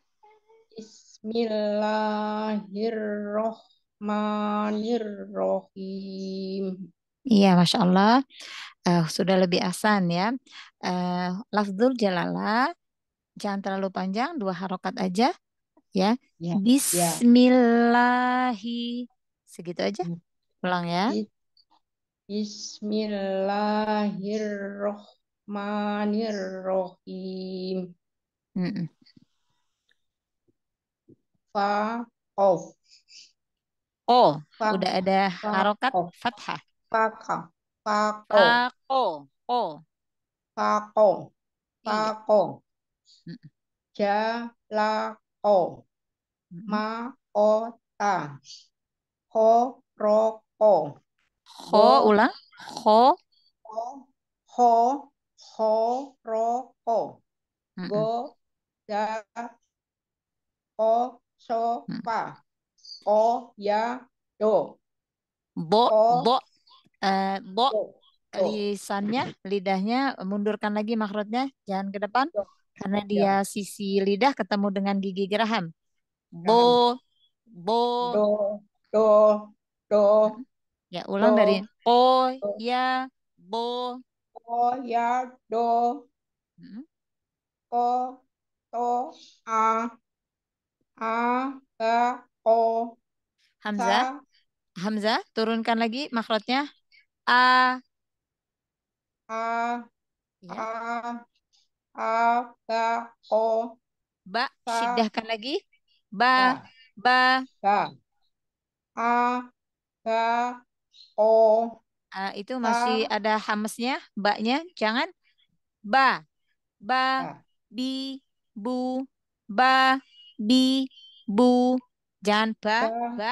Bismillahirrahmanirrahim. Iya, masya Allah. uh, sudah lebih asan ya. Uh, lafzul jalalah jangan terlalu panjang, dua harokat aja ya. ya, ya. Bismillahi segitu aja. pulang hmm. ya. Bismillahirrohmanirrohim. Mm -mm. Fa of. Oh, fa, udah ada harokat fathah. Pakang. Pakong. Pakong. Oh. Pakong. Iya. Pakong. Jalakong. Maota. Horokong. Ho ulang. Ho. Ho. Ho. Horokong. Go. Da. Ya, o. So. Pa. Ya. Do. Bo. Bo. Eh, bo, lisannya, lidahnya, mundurkan lagi makrotnya, jangan ke depan. Ya. Karena dia ya. sisi lidah ketemu dengan gigi geraham. Bo, bo. Do, do, do. Ya, ulang dari po, ya, bo. Po, ya, do. Hmm? Po, to, a, a, e, o. Hamzah. Hamzah, turunkan lagi makrotnya. A. A. Ya. A. A. Ba. O. Ba. ba. Sidahkan lagi. Ba. Ba. Ba. A. Ba. O. Uh, itu masih ba. ada hamesnya, baknya. Jangan. Ba. Ba. ba. Bi. Bu. Ba. Bi. Bu. Jangan ba. Ba. ba.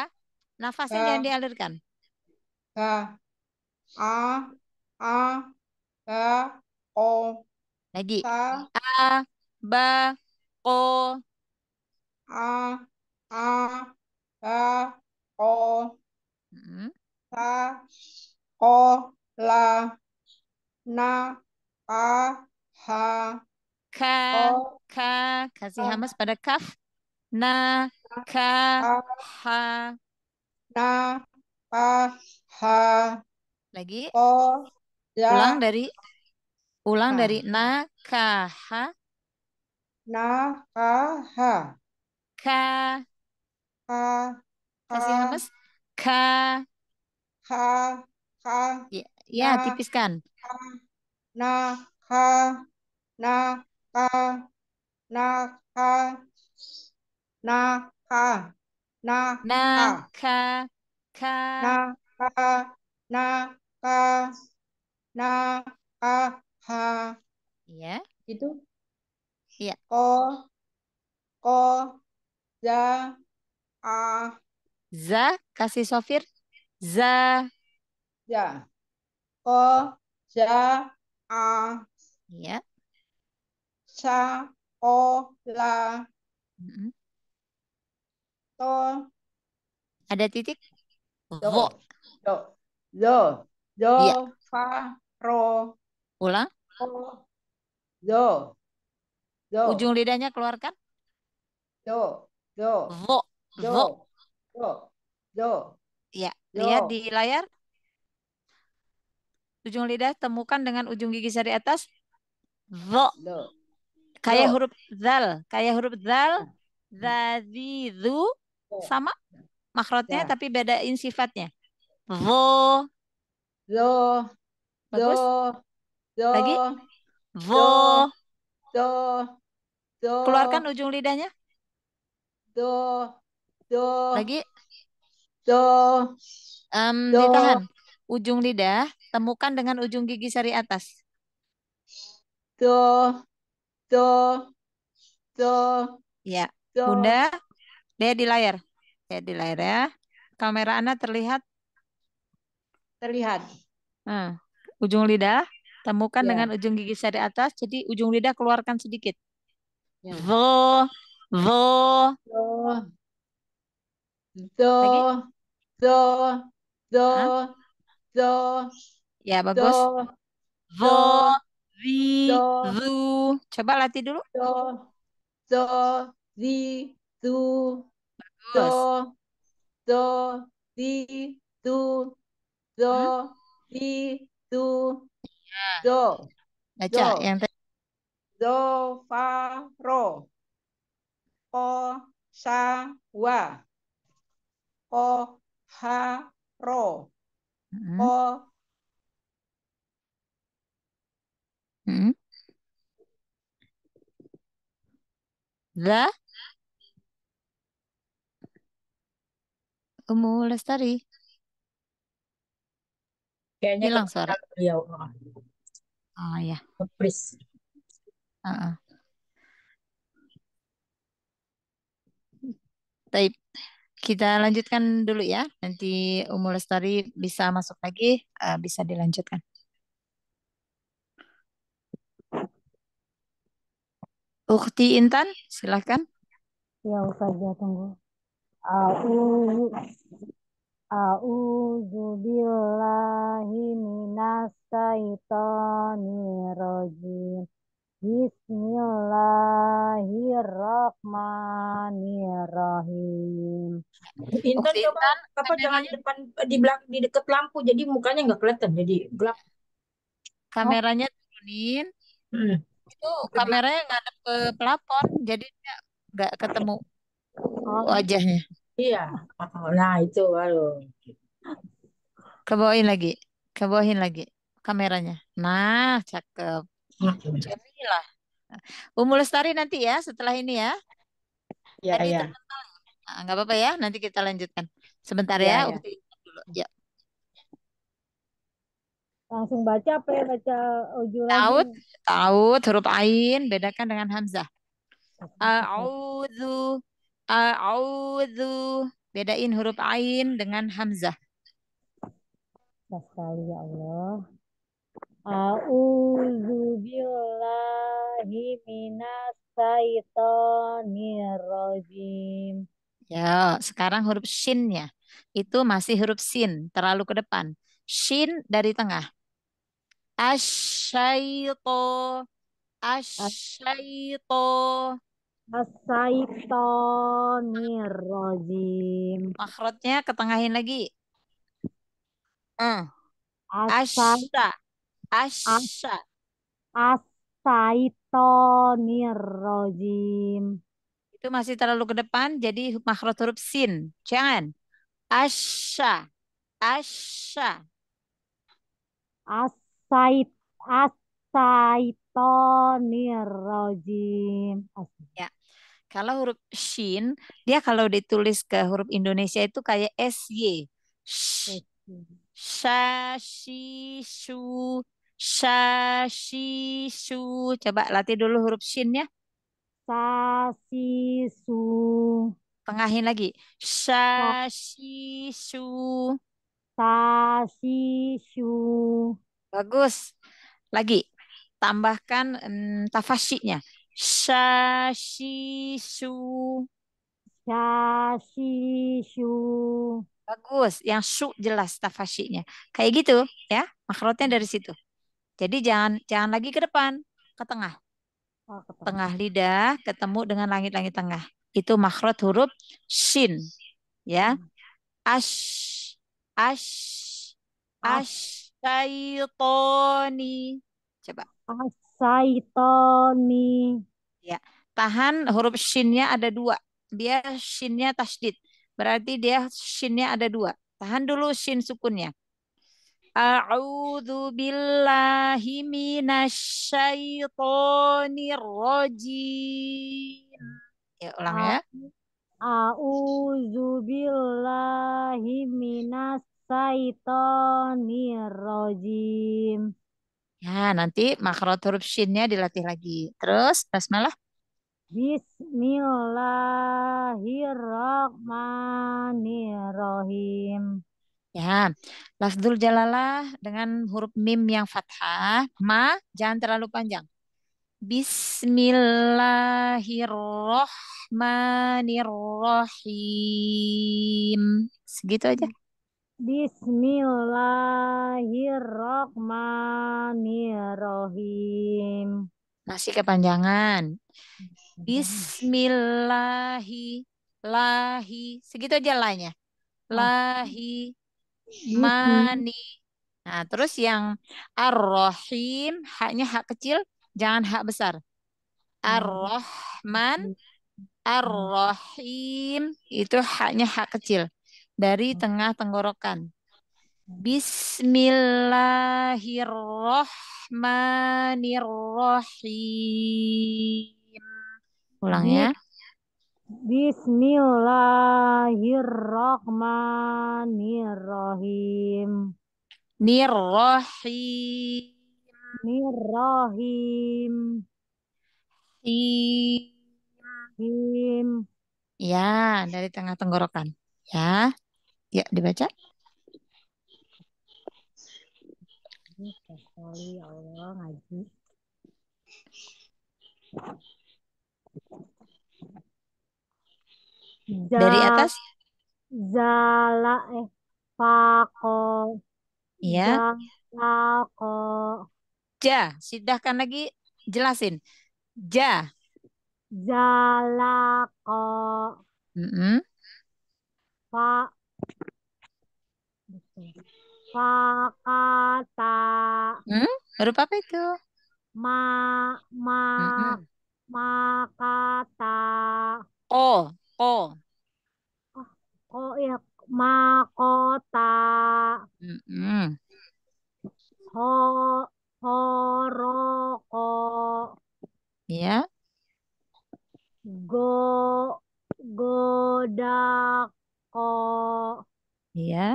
Nafasnya ba. jangan dialirkan. Ba a a ba o lagi ta, a ba o a a ba o hmm. ta o la na a H, K, K, ka kasih hamas pada kaf na K, H, na a H lagi. Ko. Ya. Ulang dari ulang nah. dari nakaha. Nakaha. Ka. Ka. Kasih hamas. Ka. ha ha Ya, ya na, tipiskan. Ka. Na. Ka. Na. Ka. Na. Ka. Na. Ka. Na. Ka. Na. Ka. Na. Ka. Na ka na ka ha iya itu iya ko ko za a za kasih sofir za ya ko za a iya sa o la mm -hmm. to ada titik do do, do. Do, iya. fa, ro. Ulang. Ro, do. Do. Ujung lidahnya keluarkan. Do, do. Vo, do. Vo. Do. Do. Ya, iya, do. lihat di layar. Ujung lidah temukan dengan ujung gigi seri atas. Vo. Do. Kayak huruf zal, kayak huruf zal, Zazidu. sama makrotnya ya. tapi bedain sifatnya. Vo, do Bagus. Zo. lagi vo do do keluarkan ujung lidahnya do do lagi do um, ditahan ujung lidah temukan dengan ujung gigi seri atas do do do ya bunda dia di layar ya di layar ya kamera anda terlihat terlihat. Nah, ujung lidah temukan ya. dengan ujung gigi seri atas, jadi ujung lidah keluarkan sedikit. Ya. Vo, vo, do, do, do, do, do. Ya bagus. vo, vi, zu. Coba latih dulu. Do, do, vi, zu. Bagus. Do, do, vi, zu do, di, du, do. Baca do. yang tadi. Do, fa, ro. Po, sa, wa. Po, ha, ro. Po, Hmm. The Umu Lestari. Kayaknya hilang suara beliau. Oh ya. Please. Uh -uh. Taip. Kita lanjutkan dulu ya. Nanti Umul Lestari bisa masuk lagi, uh, bisa dilanjutkan. Ukti Intan, silahkan. Ya, Ustazah, tunggu. Uh, A'udzu billahi minas syaithanir rajim. Bismillahirrahmanirrahim. Intan coba apa jangan di depan di belak di dekat lampu jadi mukanya nggak kelihatan jadi gelap. Kameranya turunin. Hmm. Itu kameranya ngadep ke pelapor jadi nggak ketemu oh. wajahnya. Iya. Oh, nah itu baru. Kebohin lagi. Kebohin lagi kameranya. Nah, cakep. Hmm. Jamilah. Umul Lestari nanti ya setelah ini ya. Ya, iya. ya. Nah, apa-apa ya, nanti kita lanjutkan. Sebentar ya, ya. ya. ya. Langsung baca apa ya, baca ujung Taut, taut, huruf ain, bedakan dengan hamzah. A'udzu A'udhu. Bedain huruf ain dengan hamzah. Sekali ya Allah. A'udhu billahi minas syaitonir Ya, sekarang huruf shinnya. Itu masih huruf shin terlalu ke depan. Shin dari tengah. Asyaito. Asyaito. Asaitonirrojim. Makrotnya ketengahin lagi. asa asa Asaitonirrojim. Itu masih terlalu ke depan, jadi makrot huruf sin. Jangan. asa asa Asait. Asaitonirrojim. Ya. Kalau huruf shin, dia kalau ditulis ke huruf Indonesia itu kayak SY. Sh, sha, shu, sha, shu. Coba latih dulu huruf shin ya. Sha, shi, su. Tengahin lagi. shashi shi, shu. Sha, shu. Bagus. Lagi. Tambahkan mm, tafasinya. Sashisu. Sashisu. Bagus, yang shu jelas tafasyinya. Kayak gitu ya, makrotnya dari situ. Jadi jangan jangan lagi ke depan, ke tengah. Oh, ke tengah. lidah ketemu dengan langit-langit tengah. Itu makrot huruf shin. Ya. Hmm. Ash ash ah. ash syaitoni Coba. Asaitoni. Ya. Tahan huruf shinnya ada dua. Dia shinnya tasdid. Berarti dia shinnya ada dua. Tahan dulu shin sukunnya. A'udhu billahi minasyaitonir rojim. Ya ulang ya. A'udhu billahi minasyaitonir rojim. Ya, nanti makro huruf shinnya dilatih lagi. Terus, Basmalah. Bismillahirrahmanirrahim. Ya, lafzul jalalah dengan huruf mim yang fathah, ma jangan terlalu panjang. Bismillahirrahmanirrahim. Segitu aja. Bismillahirrahmanirrahim. Masih kepanjangan. Bismillahi lahi. Segitu aja lahnya. Oh. Lahi mani. Nah, terus yang ar haknya hak kecil, jangan hak besar. Ar-rahman, hmm. itu haknya hak kecil dari hmm. tengah tenggorokan. Hmm. Bismillahirrohmanirrohim. Ulang ya. Bismillahirrohmanirrohim. Nirrohim. Nirrohim. Him. Him. Ya, dari tengah tenggorokan. Ya. Ya, dibaca. Sekali ya Allah ngaji. Dari atas. Zala eh Pako. Iya. Pako. Ja, sidahkan lagi, jelasin. Ja. Jalako. Mm -hmm. Pak Makata. Hmm? Huruf apa itu? Ma, ma, mm-hmm. makata. Ko, ko. Ah, ko ya, makota. Mm-hmm. Ho, horoko. Ya. Yeah. Go, godako. Ya. Yeah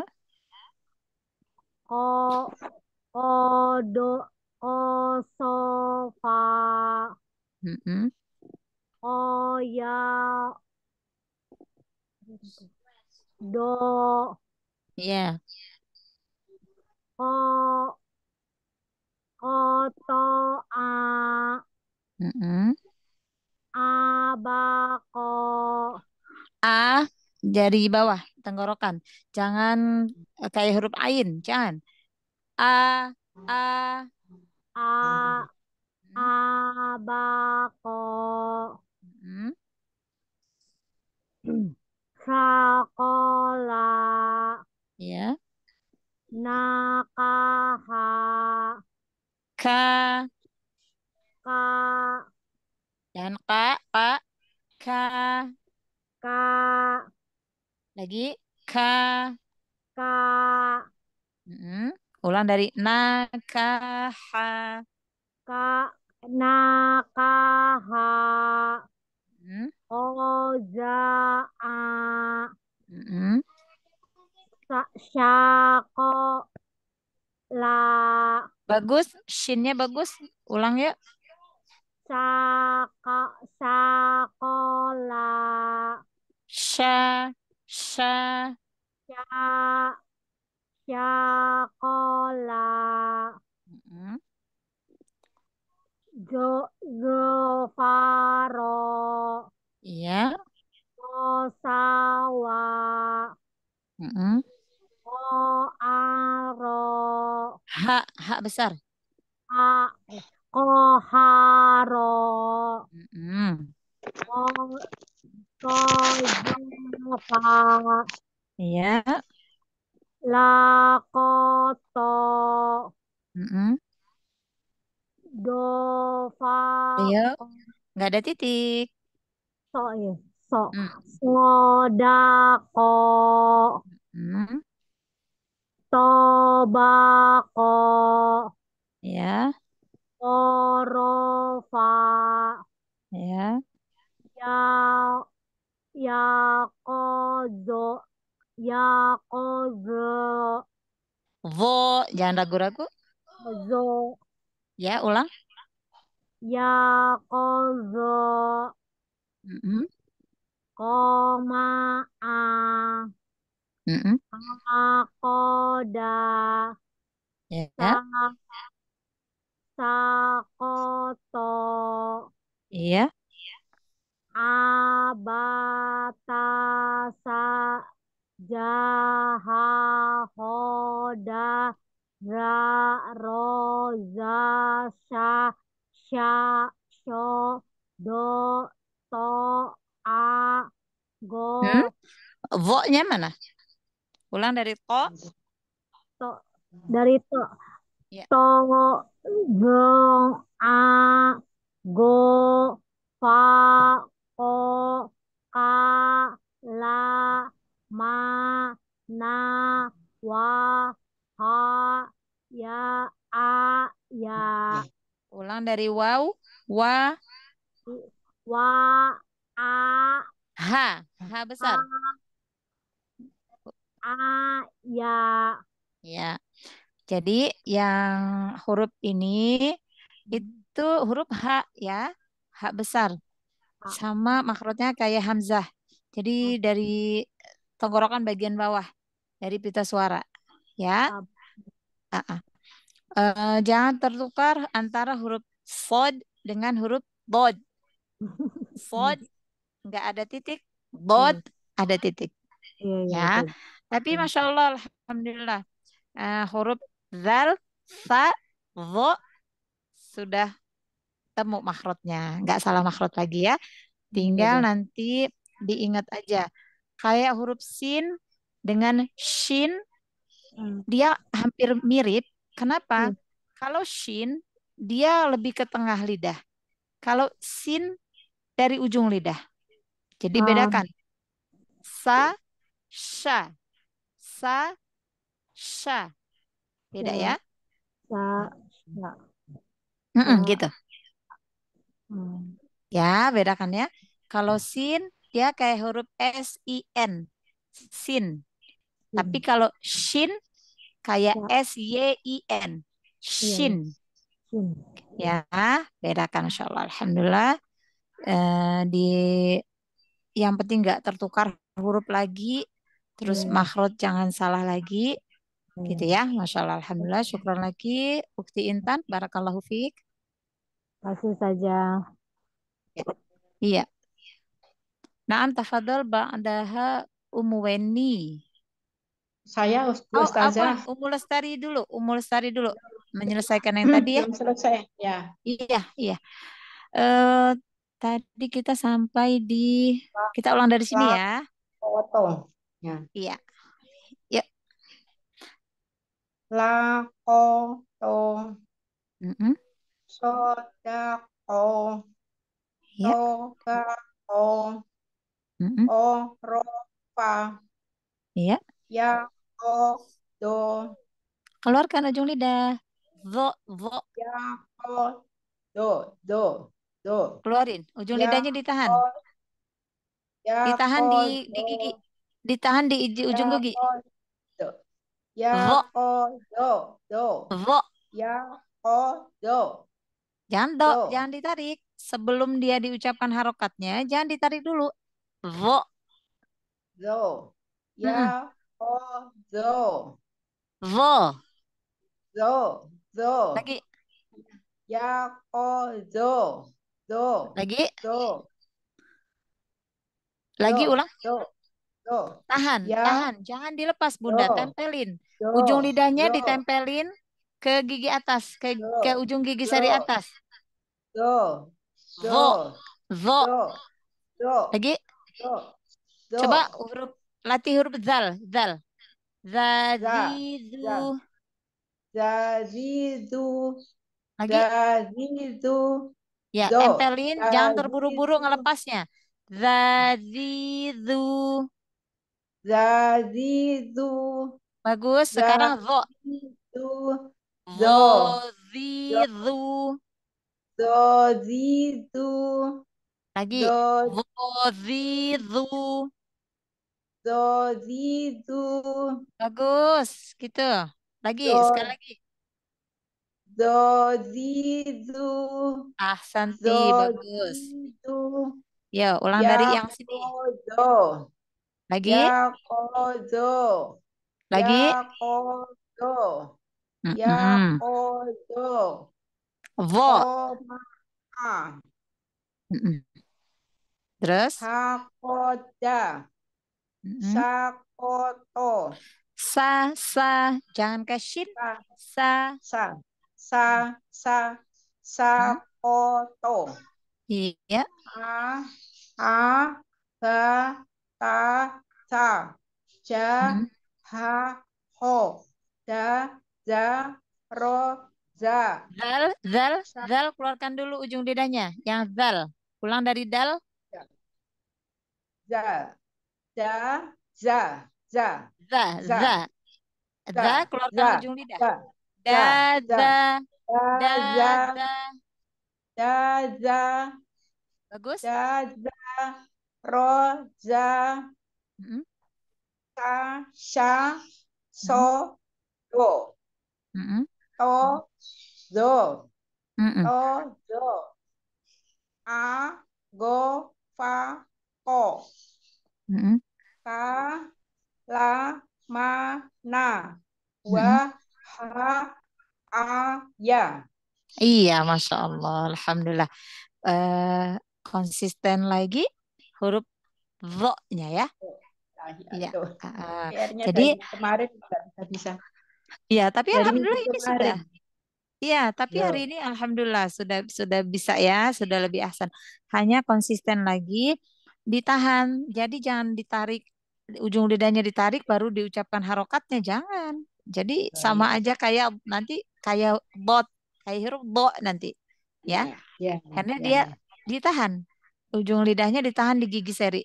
ko kodo Kosova mm-hmm. Koya do ya yeah. ko koto a mm-hmm. abako a dari bawah tenggorokan. Jangan eh, kayak huruf ain, jangan. A a a ba ko. Hmm? Sakola. Ya. Nakaha. Ka. Ka. Dan ka, ka, ka. Ka. Lagi ka. Ka. Mm -hmm. Ulang dari na ka ha. Ka na ka ha. Mm. a. Mm -hmm. Sa ko la. Bagus, shinnya bagus. Ulang ya. sa sakola. Sya. Sya Sya Syakola mm-hmm. Jo faro Iya Osawa mm-hmm. aro Hak Hak besar Ha Koharo mm-hmm. Ko, Pak. Iya. Lakoto. Mm -hmm. Dova. Iya. Gak ada titik. So ya. So. Mm. Sodako. Mm. Tobako. Iya. Torofa. Iya. Ya. Ya ya Yakozo. Yakozo. Vo, jangan ragu-ragu. Zo. Ya, ulang. Yakozo. Mm -hmm. Koma a. Mm -hmm. Koma koda. Ya. Sa sakoto. Iya. Yeah abatasa jaha ra roza sha sha sho do to a go hmm? vo-nya mana ulang dari to to dari to yeah. to go a go fa ko ka la ma na wa ha ya a ya ulang dari wow wa wa a ha ha besar a, a ya ya jadi yang huruf ini hmm. itu huruf h ya h besar Ah. sama makrotnya kayak hamzah. Jadi hmm. dari tenggorokan bagian bawah dari pita suara, ya. Uh -uh. Uh, jangan tertukar antara huruf Fod dengan huruf bod. Fod nggak ada titik, bod iya. ada titik. Iya, iya, ya. Tapi hmm. masya Allah, alhamdulillah uh, huruf zal, sa, vo sudah ketemu makrotnya. Nggak salah makrot lagi ya. Hmm, Tinggal iya, iya. nanti diingat aja. Kayak huruf sin dengan shin, hmm. dia hampir mirip. Kenapa? Hmm. Kalau shin, dia lebih ke tengah lidah. Kalau sin, dari ujung lidah. Jadi ah. bedakan. Sa, sha. Sa, sha. Beda iya. ya? Sa, sha. Mm -mm, gitu. Hmm. Ya, bedakan ya. Kalau hmm. sin dia kayak huruf S I N. Sin. Hmm. Tapi kalau shin kayak ya. S Y I N. Iya, iya. Shin. Ya, ya bedakan Insya Allah. Alhamdulillah. Eh, di yang penting nggak tertukar huruf lagi, terus ya. jangan salah lagi. Iya. Gitu ya, Masya Allah, Alhamdulillah, syukron lagi, bukti intan, barakallahu fiqh. Langsung saja. Iya. Nah, tafadhal ba'daha Ummu Weni. Saya oh, Ustazah. Oh, apa? Lestari dulu, Ummu Lestari dulu. Menyelesaikan yang hmm, tadi ya. selesai, ya. Iya, iya. Uh, tadi kita sampai di kita ulang dari sini ya. potong Ya. Iya. Yuk. La ko to. Mm -mm. Sodako. Sodako. Mm -mm. Orofa. Iya. Ya. O. Do. Iya. Keluarkan ujung lidah. Vo. Vo. Ya. O. Do. Do. Do. Keluarin. Ujung ya. lidahnya ditahan. Ya. Ditahan di, di gigi. Ditahan di ujung gigi. Do. Ya. Vo. Do. Do. Vo. Ya. O. Do. Jangan do, oh. jangan ditarik. Sebelum dia diucapkan harokatnya, jangan ditarik dulu. Vo. Zo. Ya. Hmm. Oh, zo. Vo. Zo. Zo. Lagi. Ya. o zo. Zo. Lagi. Zo. Lagi ulang. Zo. Tahan, ya. tahan. Jangan dilepas, Bunda. Do. Tempelin. Do. Ujung lidahnya do. ditempelin ke gigi atas, ke ke ujung gigi seri atas. Do. Do. Vo. Vo. Do. do. Lagi? Do. do. Coba huruf latih huruf zal, zal. Zazizu. Zazizu. Lagi? Zazizu. Ya, do. tempelin, jangan terburu-buru ngelepasnya. Zazizu. Zazizu. Bagus, sekarang vo. Zazizu. Zo. Zi, Zo, Lagi. Zo, zi, Zo, Bagus. Gitu. Lagi. Do. Sekali lagi. Zo, zi, ah santi bagus. Zi, Ya, ulang dari yang sini. Zo. Lagi. Ya, Lagi. Ya, Ya kodo. Vo. Oma. Terus? Sakoda. Sakoto. Sa, sa. Jangan ke shin. Sa. Sa. Sa, sa. Sakoto. Iya. A, a, ba, ta, ta. Ja, ha, ho. Da, za ro za. Zal, zal, zal keluarkan dulu ujung lidahnya. Yang zal. Pulang dari dal. Za. Za, za, za. Za, za. Za, keluarkan za. ujung lidah. Za. Da, za. Da, za. Da, za. Bagus. Da, za. Ro, za. Mm-hmm. Sha, sha, so, mm-hmm. do. Mm-mm. To, do Mm-mm. To, do A, go, fa, o Mm-mm. Ka, la, ma, na. Wa, ha, a, ya. Iya, Masya Allah. Alhamdulillah. Uh, konsisten lagi huruf vo-nya ya? Oh, ya, ya. Iya. ya. Uh, jadi kemarin tidak bisa bisa. Iya, tapi Dari alhamdulillah ini sudah. Iya, tapi ya. hari ini alhamdulillah sudah sudah bisa ya, sudah lebih asan. Hanya konsisten lagi ditahan. Jadi jangan ditarik ujung lidahnya ditarik baru diucapkan harokatnya jangan. Jadi sama aja kayak nanti kayak bot, kayak huruf bo nanti ya. ya, ya Karena ya. dia iya. ditahan. Ujung lidahnya ditahan di gigi seri.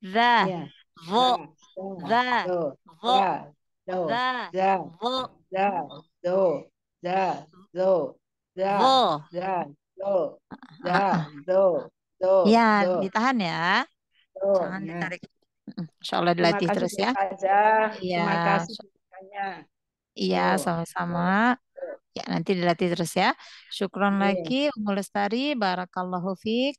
Za, iya. vo, za, vo, iya do, da, vo, da, do, da, do, da, vo. da, do, da, do, do. Ya, do. ditahan ya. Do, Jangan ya. ditarik. Insya Allah dilatih Terima terus ya. Iya. Terima kasih. Iya, iya, sama-sama. Iya. Ya, nanti dilatih terus ya. Syukron yeah. lagi, Ummul Lestari. Barakallahu fiq.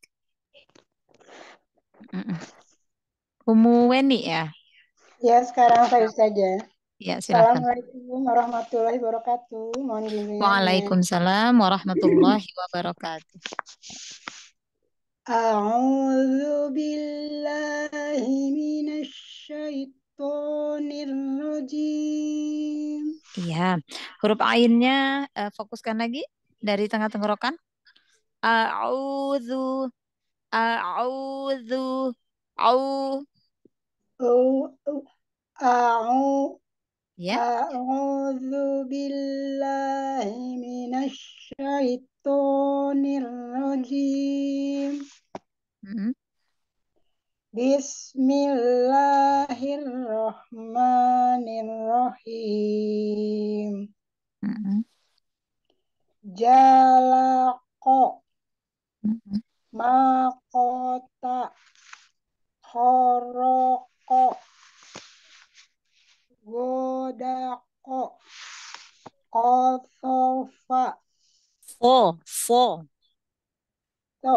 Umu Weni ya? Ya, sekarang saya saja. Ya, silakan. Assalamualaikum warahmatullahi wabarakatuh. Mohon Waalaikumsalam warahmatullahi wabarakatuh. A'udzu billahi minasy syaithanir rajim. Iya, huruf ainnya uh, fokuskan lagi dari tengah tenggorokan. A'udzu a'udzu au au a'u Ya. A'udzu billahi minasyaitonir rajim. Mm-hmm. Bismillahirrahmanirrahim. Mm-hmm. Jalaqo. Jalako hmm. makota horoko Wodako. Kosofa. Fo, fo. So,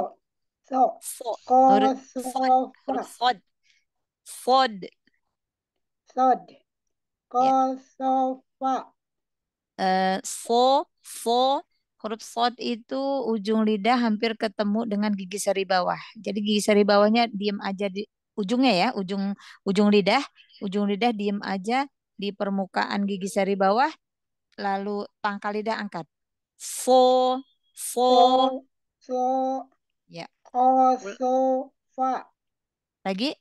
so. Fo. Kosofa. Fod. Sod. Kosofa. eh fo, fo. Huruf sod itu ujung lidah hampir ketemu dengan gigi seri bawah. Jadi gigi seri bawahnya diam aja di ujungnya ya, ujung ujung lidah ujung lidah diem aja di permukaan gigi seri bawah, lalu pangkal lidah angkat. Fo, fo, fo, ya. Ko, so, fa. Lagi?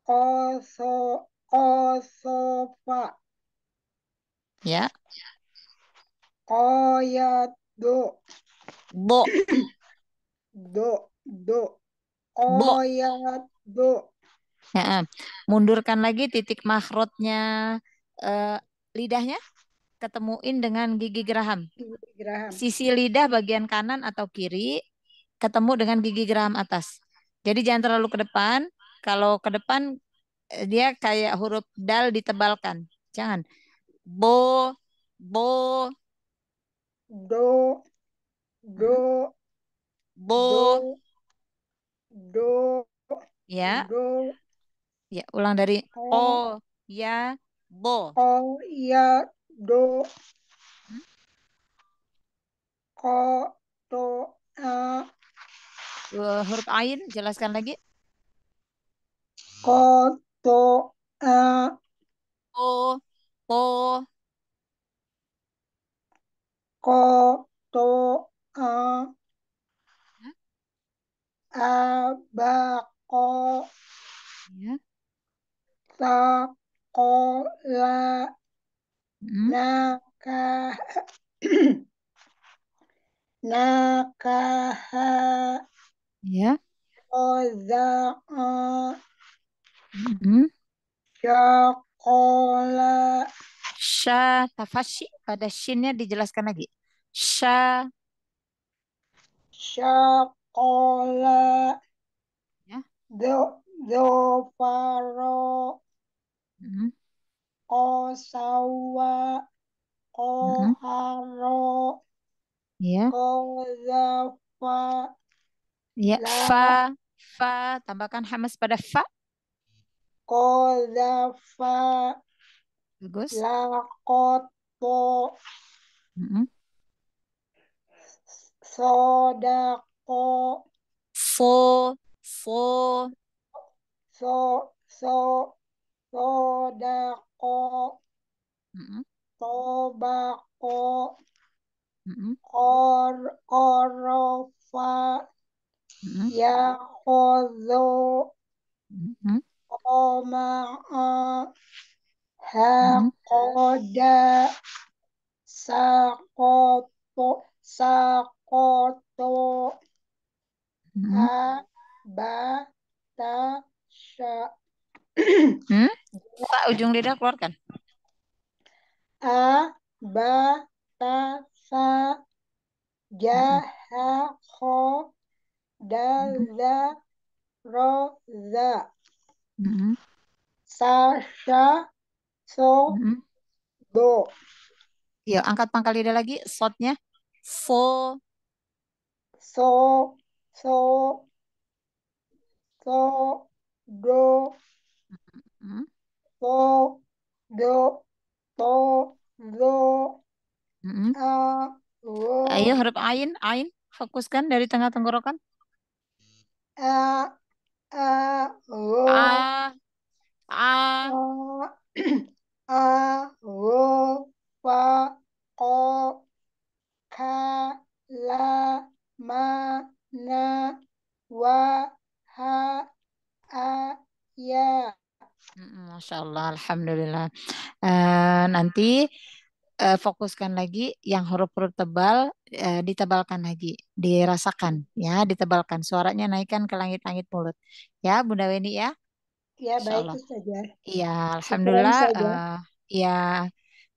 Ko, so, ko, so, fa. Ya. Ko, ya, do. Bo. Do, do. Ko, ya, do. Ya, mundurkan lagi titik makrotnya uh, lidahnya ketemuin dengan gigi geraham. Gigi geraham. Sisi lidah bagian kanan atau kiri ketemu dengan gigi geraham atas. Jadi jangan terlalu ke depan. Kalau ke depan eh, dia kayak huruf dal ditebalkan. Jangan. Bo, bo, do, do, bo, do, do ya. Do, Ya, ulang dari oh, o, ya, bo. O, oh, ya, do. o Ko, to a. huruf ain, jelaskan lagi. Ko, to a. O, po. Ko, to a. Hmm? Abako. Ya. Sakola ko la hmm? na ka na ka ha ya oza hmm? Syakola. tafashi pada shinnya dijelaskan lagi. sha Syakola. Ya. Do, do faro mm mm-hmm. sawa, Kosawa, mm-hmm. haro, ya. Yeah. zafa Ya, fa, fa, tambahkan hamas pada fa. zafa Bagus. la koto -hmm. Sodako. Fo, fo. So, so. Sodako. Mm-mm. Tobako. Mm-mm. Or, orofa. Mm-mm. Yahozo. Mm-mm. Oma'a. Hakoda. Mm-hmm. Sakoto. Sakoto. Mm-hmm. Abatasha hmm? ujung lidah keluarkan. A, ba, ta, sa, ja, ha, ho, da, za, ro, za. Mm -hmm. Sa, sha, so, mm do. Yuk, iya, angkat pangkal lidah lagi. Sotnya. So. So. So. So. Do. Hmm? To, do, to, do, Mm-hmm. a, wo. Mm-hmm. Ayo huruf ain, ain. Fokuskan dari tengah tenggorokan. A, a, wo. A, a, a, wo, wa, o ka, la, ma, na, wa, ha, a, ya. Masya Allah, Alhamdulillah. Uh, nanti uh, fokuskan lagi yang huruf-huruf tebal uh, ditebalkan lagi, dirasakan ya, ditebalkan. Suaranya naikkan ke langit-langit mulut. Ya, Bunda Weni ya. Ya, baik saja. Iya, Alhamdulillah. Uh, ya,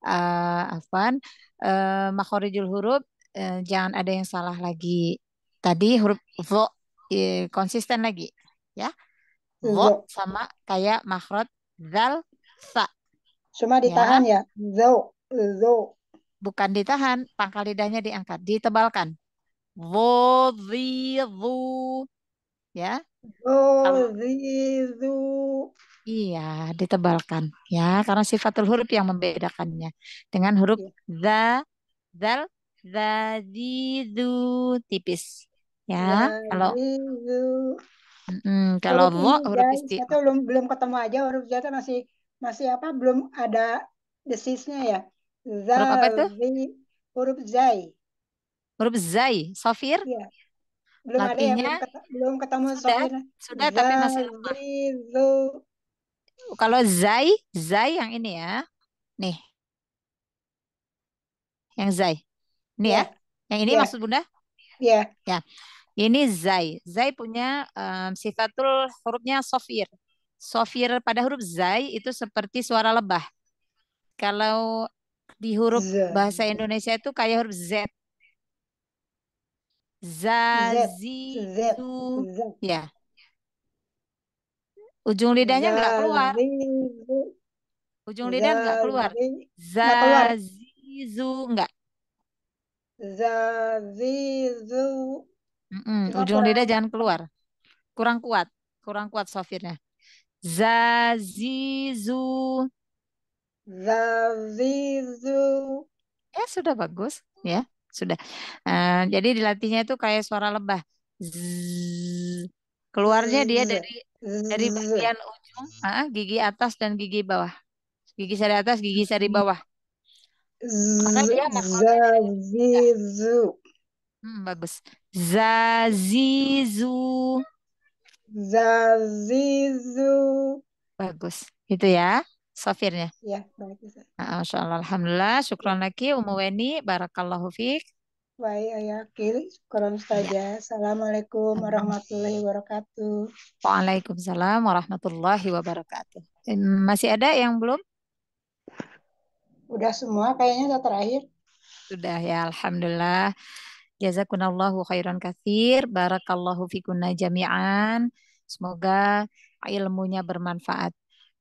uh, Afan, uh, makhorijul huruf uh, jangan ada yang salah lagi. Tadi huruf vo uh, konsisten lagi, ya. Zo sama kayak makhrot zal sa. Cuma ya ditahan ya. ya. Zo, zo. Bukan ditahan, pangkal lidahnya diangkat, ditebalkan. Zo, zi, zu. Ya. Zo, zi, zu. Iya, ditebalkan. Ya, karena sifatul huruf yang membedakannya dengan huruf iya. za, zal, za, zu, tipis. Ya, kalau Hmm, kalau wo huruf isti. Kita belum belum ketemu aja huruf zata masih masih apa belum ada desisnya ya. Zal, huruf apa itu? huruf zai. Huruf zai, Safir Iya. Belum Latinya, ada ya, belum, ketemu sudah, sofir. Sudah, za, tapi masih lemah. Zu. Kalau zai, zai yang ini ya. Nih. Yang zai. Ini ya. ya. Yang ini ya. maksud Bunda? Iya. Ya. Ini zai. Zai punya um, sifatul hurufnya sofir. Sofir pada huruf zai itu seperti suara lebah. Kalau di huruf Z. bahasa Indonesia itu kayak huruf z. Zazi Z. ya. Ujung lidahnya nggak keluar. Ujung lidah nggak keluar. Zazizu nggak. Zazizu Mm -mm, ujung lidah jangan keluar. Kurang kuat, kurang kuat sofirnya. Zazizu. Zazizu. Ya sudah bagus, ya sudah. Uh, jadi dilatihnya itu kayak suara lebah. Zzz. Keluarnya dia dari dari bagian ujung, uh, gigi atas dan gigi bawah. Gigi sari atas, gigi sari bawah. Karena Zazizu. Hmm, bagus. Zazizu. Zazizu. Bagus. Itu ya sofirnya. Iya, ya, bagus. Nah, Masya Allah. Alhamdulillah. Syukron lagi. Umu Weni. Barakallahu fiqh. Baik, ayah Kil. Syukron saja. Ya. Assalamualaikum warahmatullahi wabarakatuh. Waalaikumsalam warahmatullahi wabarakatuh. Masih ada yang belum? Udah semua kayaknya udah terakhir. Sudah ya, Alhamdulillah. Jazakunallahu khairan kathir. Barakallahu fikunna jami'an. Semoga ilmunya bermanfaat.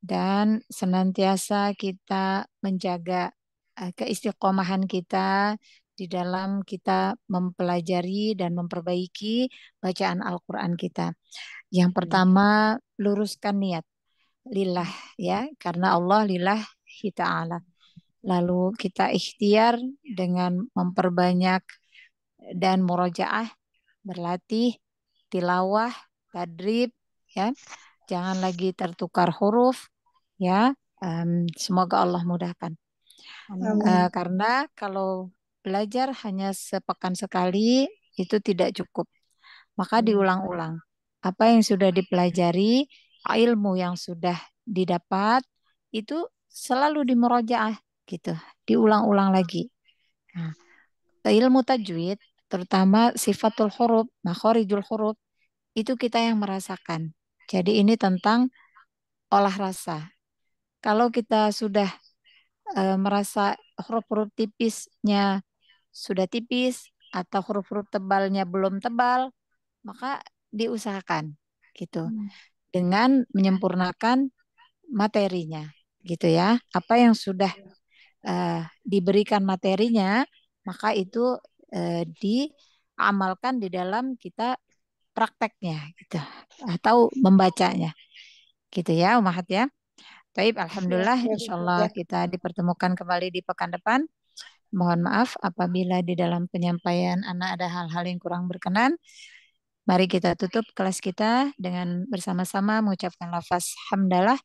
Dan senantiasa kita menjaga eh, keistiqomahan kita di dalam kita mempelajari dan memperbaiki bacaan Al-Quran kita. Yang iya. pertama, luruskan niat. Lillah, ya. Karena Allah lillah kita Allah. Lalu kita ikhtiar dengan memperbanyak dan murojaah, berlatih, tilawah, tadrib, ya. Jangan lagi tertukar huruf, ya. Um, semoga Allah mudahkan. Uh, karena kalau belajar hanya sepekan sekali itu tidak cukup. Maka hmm. diulang-ulang. Apa yang sudah dipelajari, ilmu yang sudah didapat itu selalu dimurojaah gitu, diulang-ulang lagi. Nah, ilmu tajwid terutama sifatul huruf, makhorijul huruf, itu kita yang merasakan. Jadi ini tentang olah rasa. Kalau kita sudah e, merasa huruf-huruf tipisnya sudah tipis atau huruf-huruf tebalnya belum tebal, maka diusahakan gitu. Hmm. Dengan menyempurnakan materinya gitu ya. Apa yang sudah uh, diberikan materinya, maka itu eh, diamalkan di dalam kita prakteknya gitu atau membacanya gitu ya Umahat ya. Taib, alhamdulillah, iya, insyaallah iya. kita dipertemukan kembali di pekan depan. Mohon maaf apabila di dalam penyampaian anak ada hal-hal yang kurang berkenan. Mari kita tutup kelas kita dengan bersama-sama mengucapkan lafaz hamdalah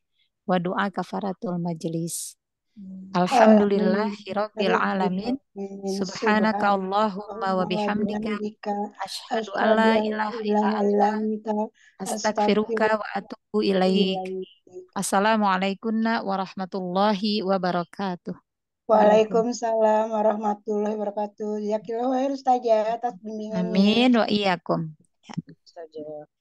wa doa kafaratul majelis Hmm. Alhamdulillahirabbil alamin. Subhanaka Allahumma wa bihamdika asyhadu an la ilaha illa anta astaghfiruka wa atubu ilaik. Assalamualaikum warahmatullahi wabarakatuh. Waalaikumsalam warahmatullahi wabarakatuh. Jazakallahu wa Ustazah atas bimbingan. Amin wa iyakum Ya. Ustazah.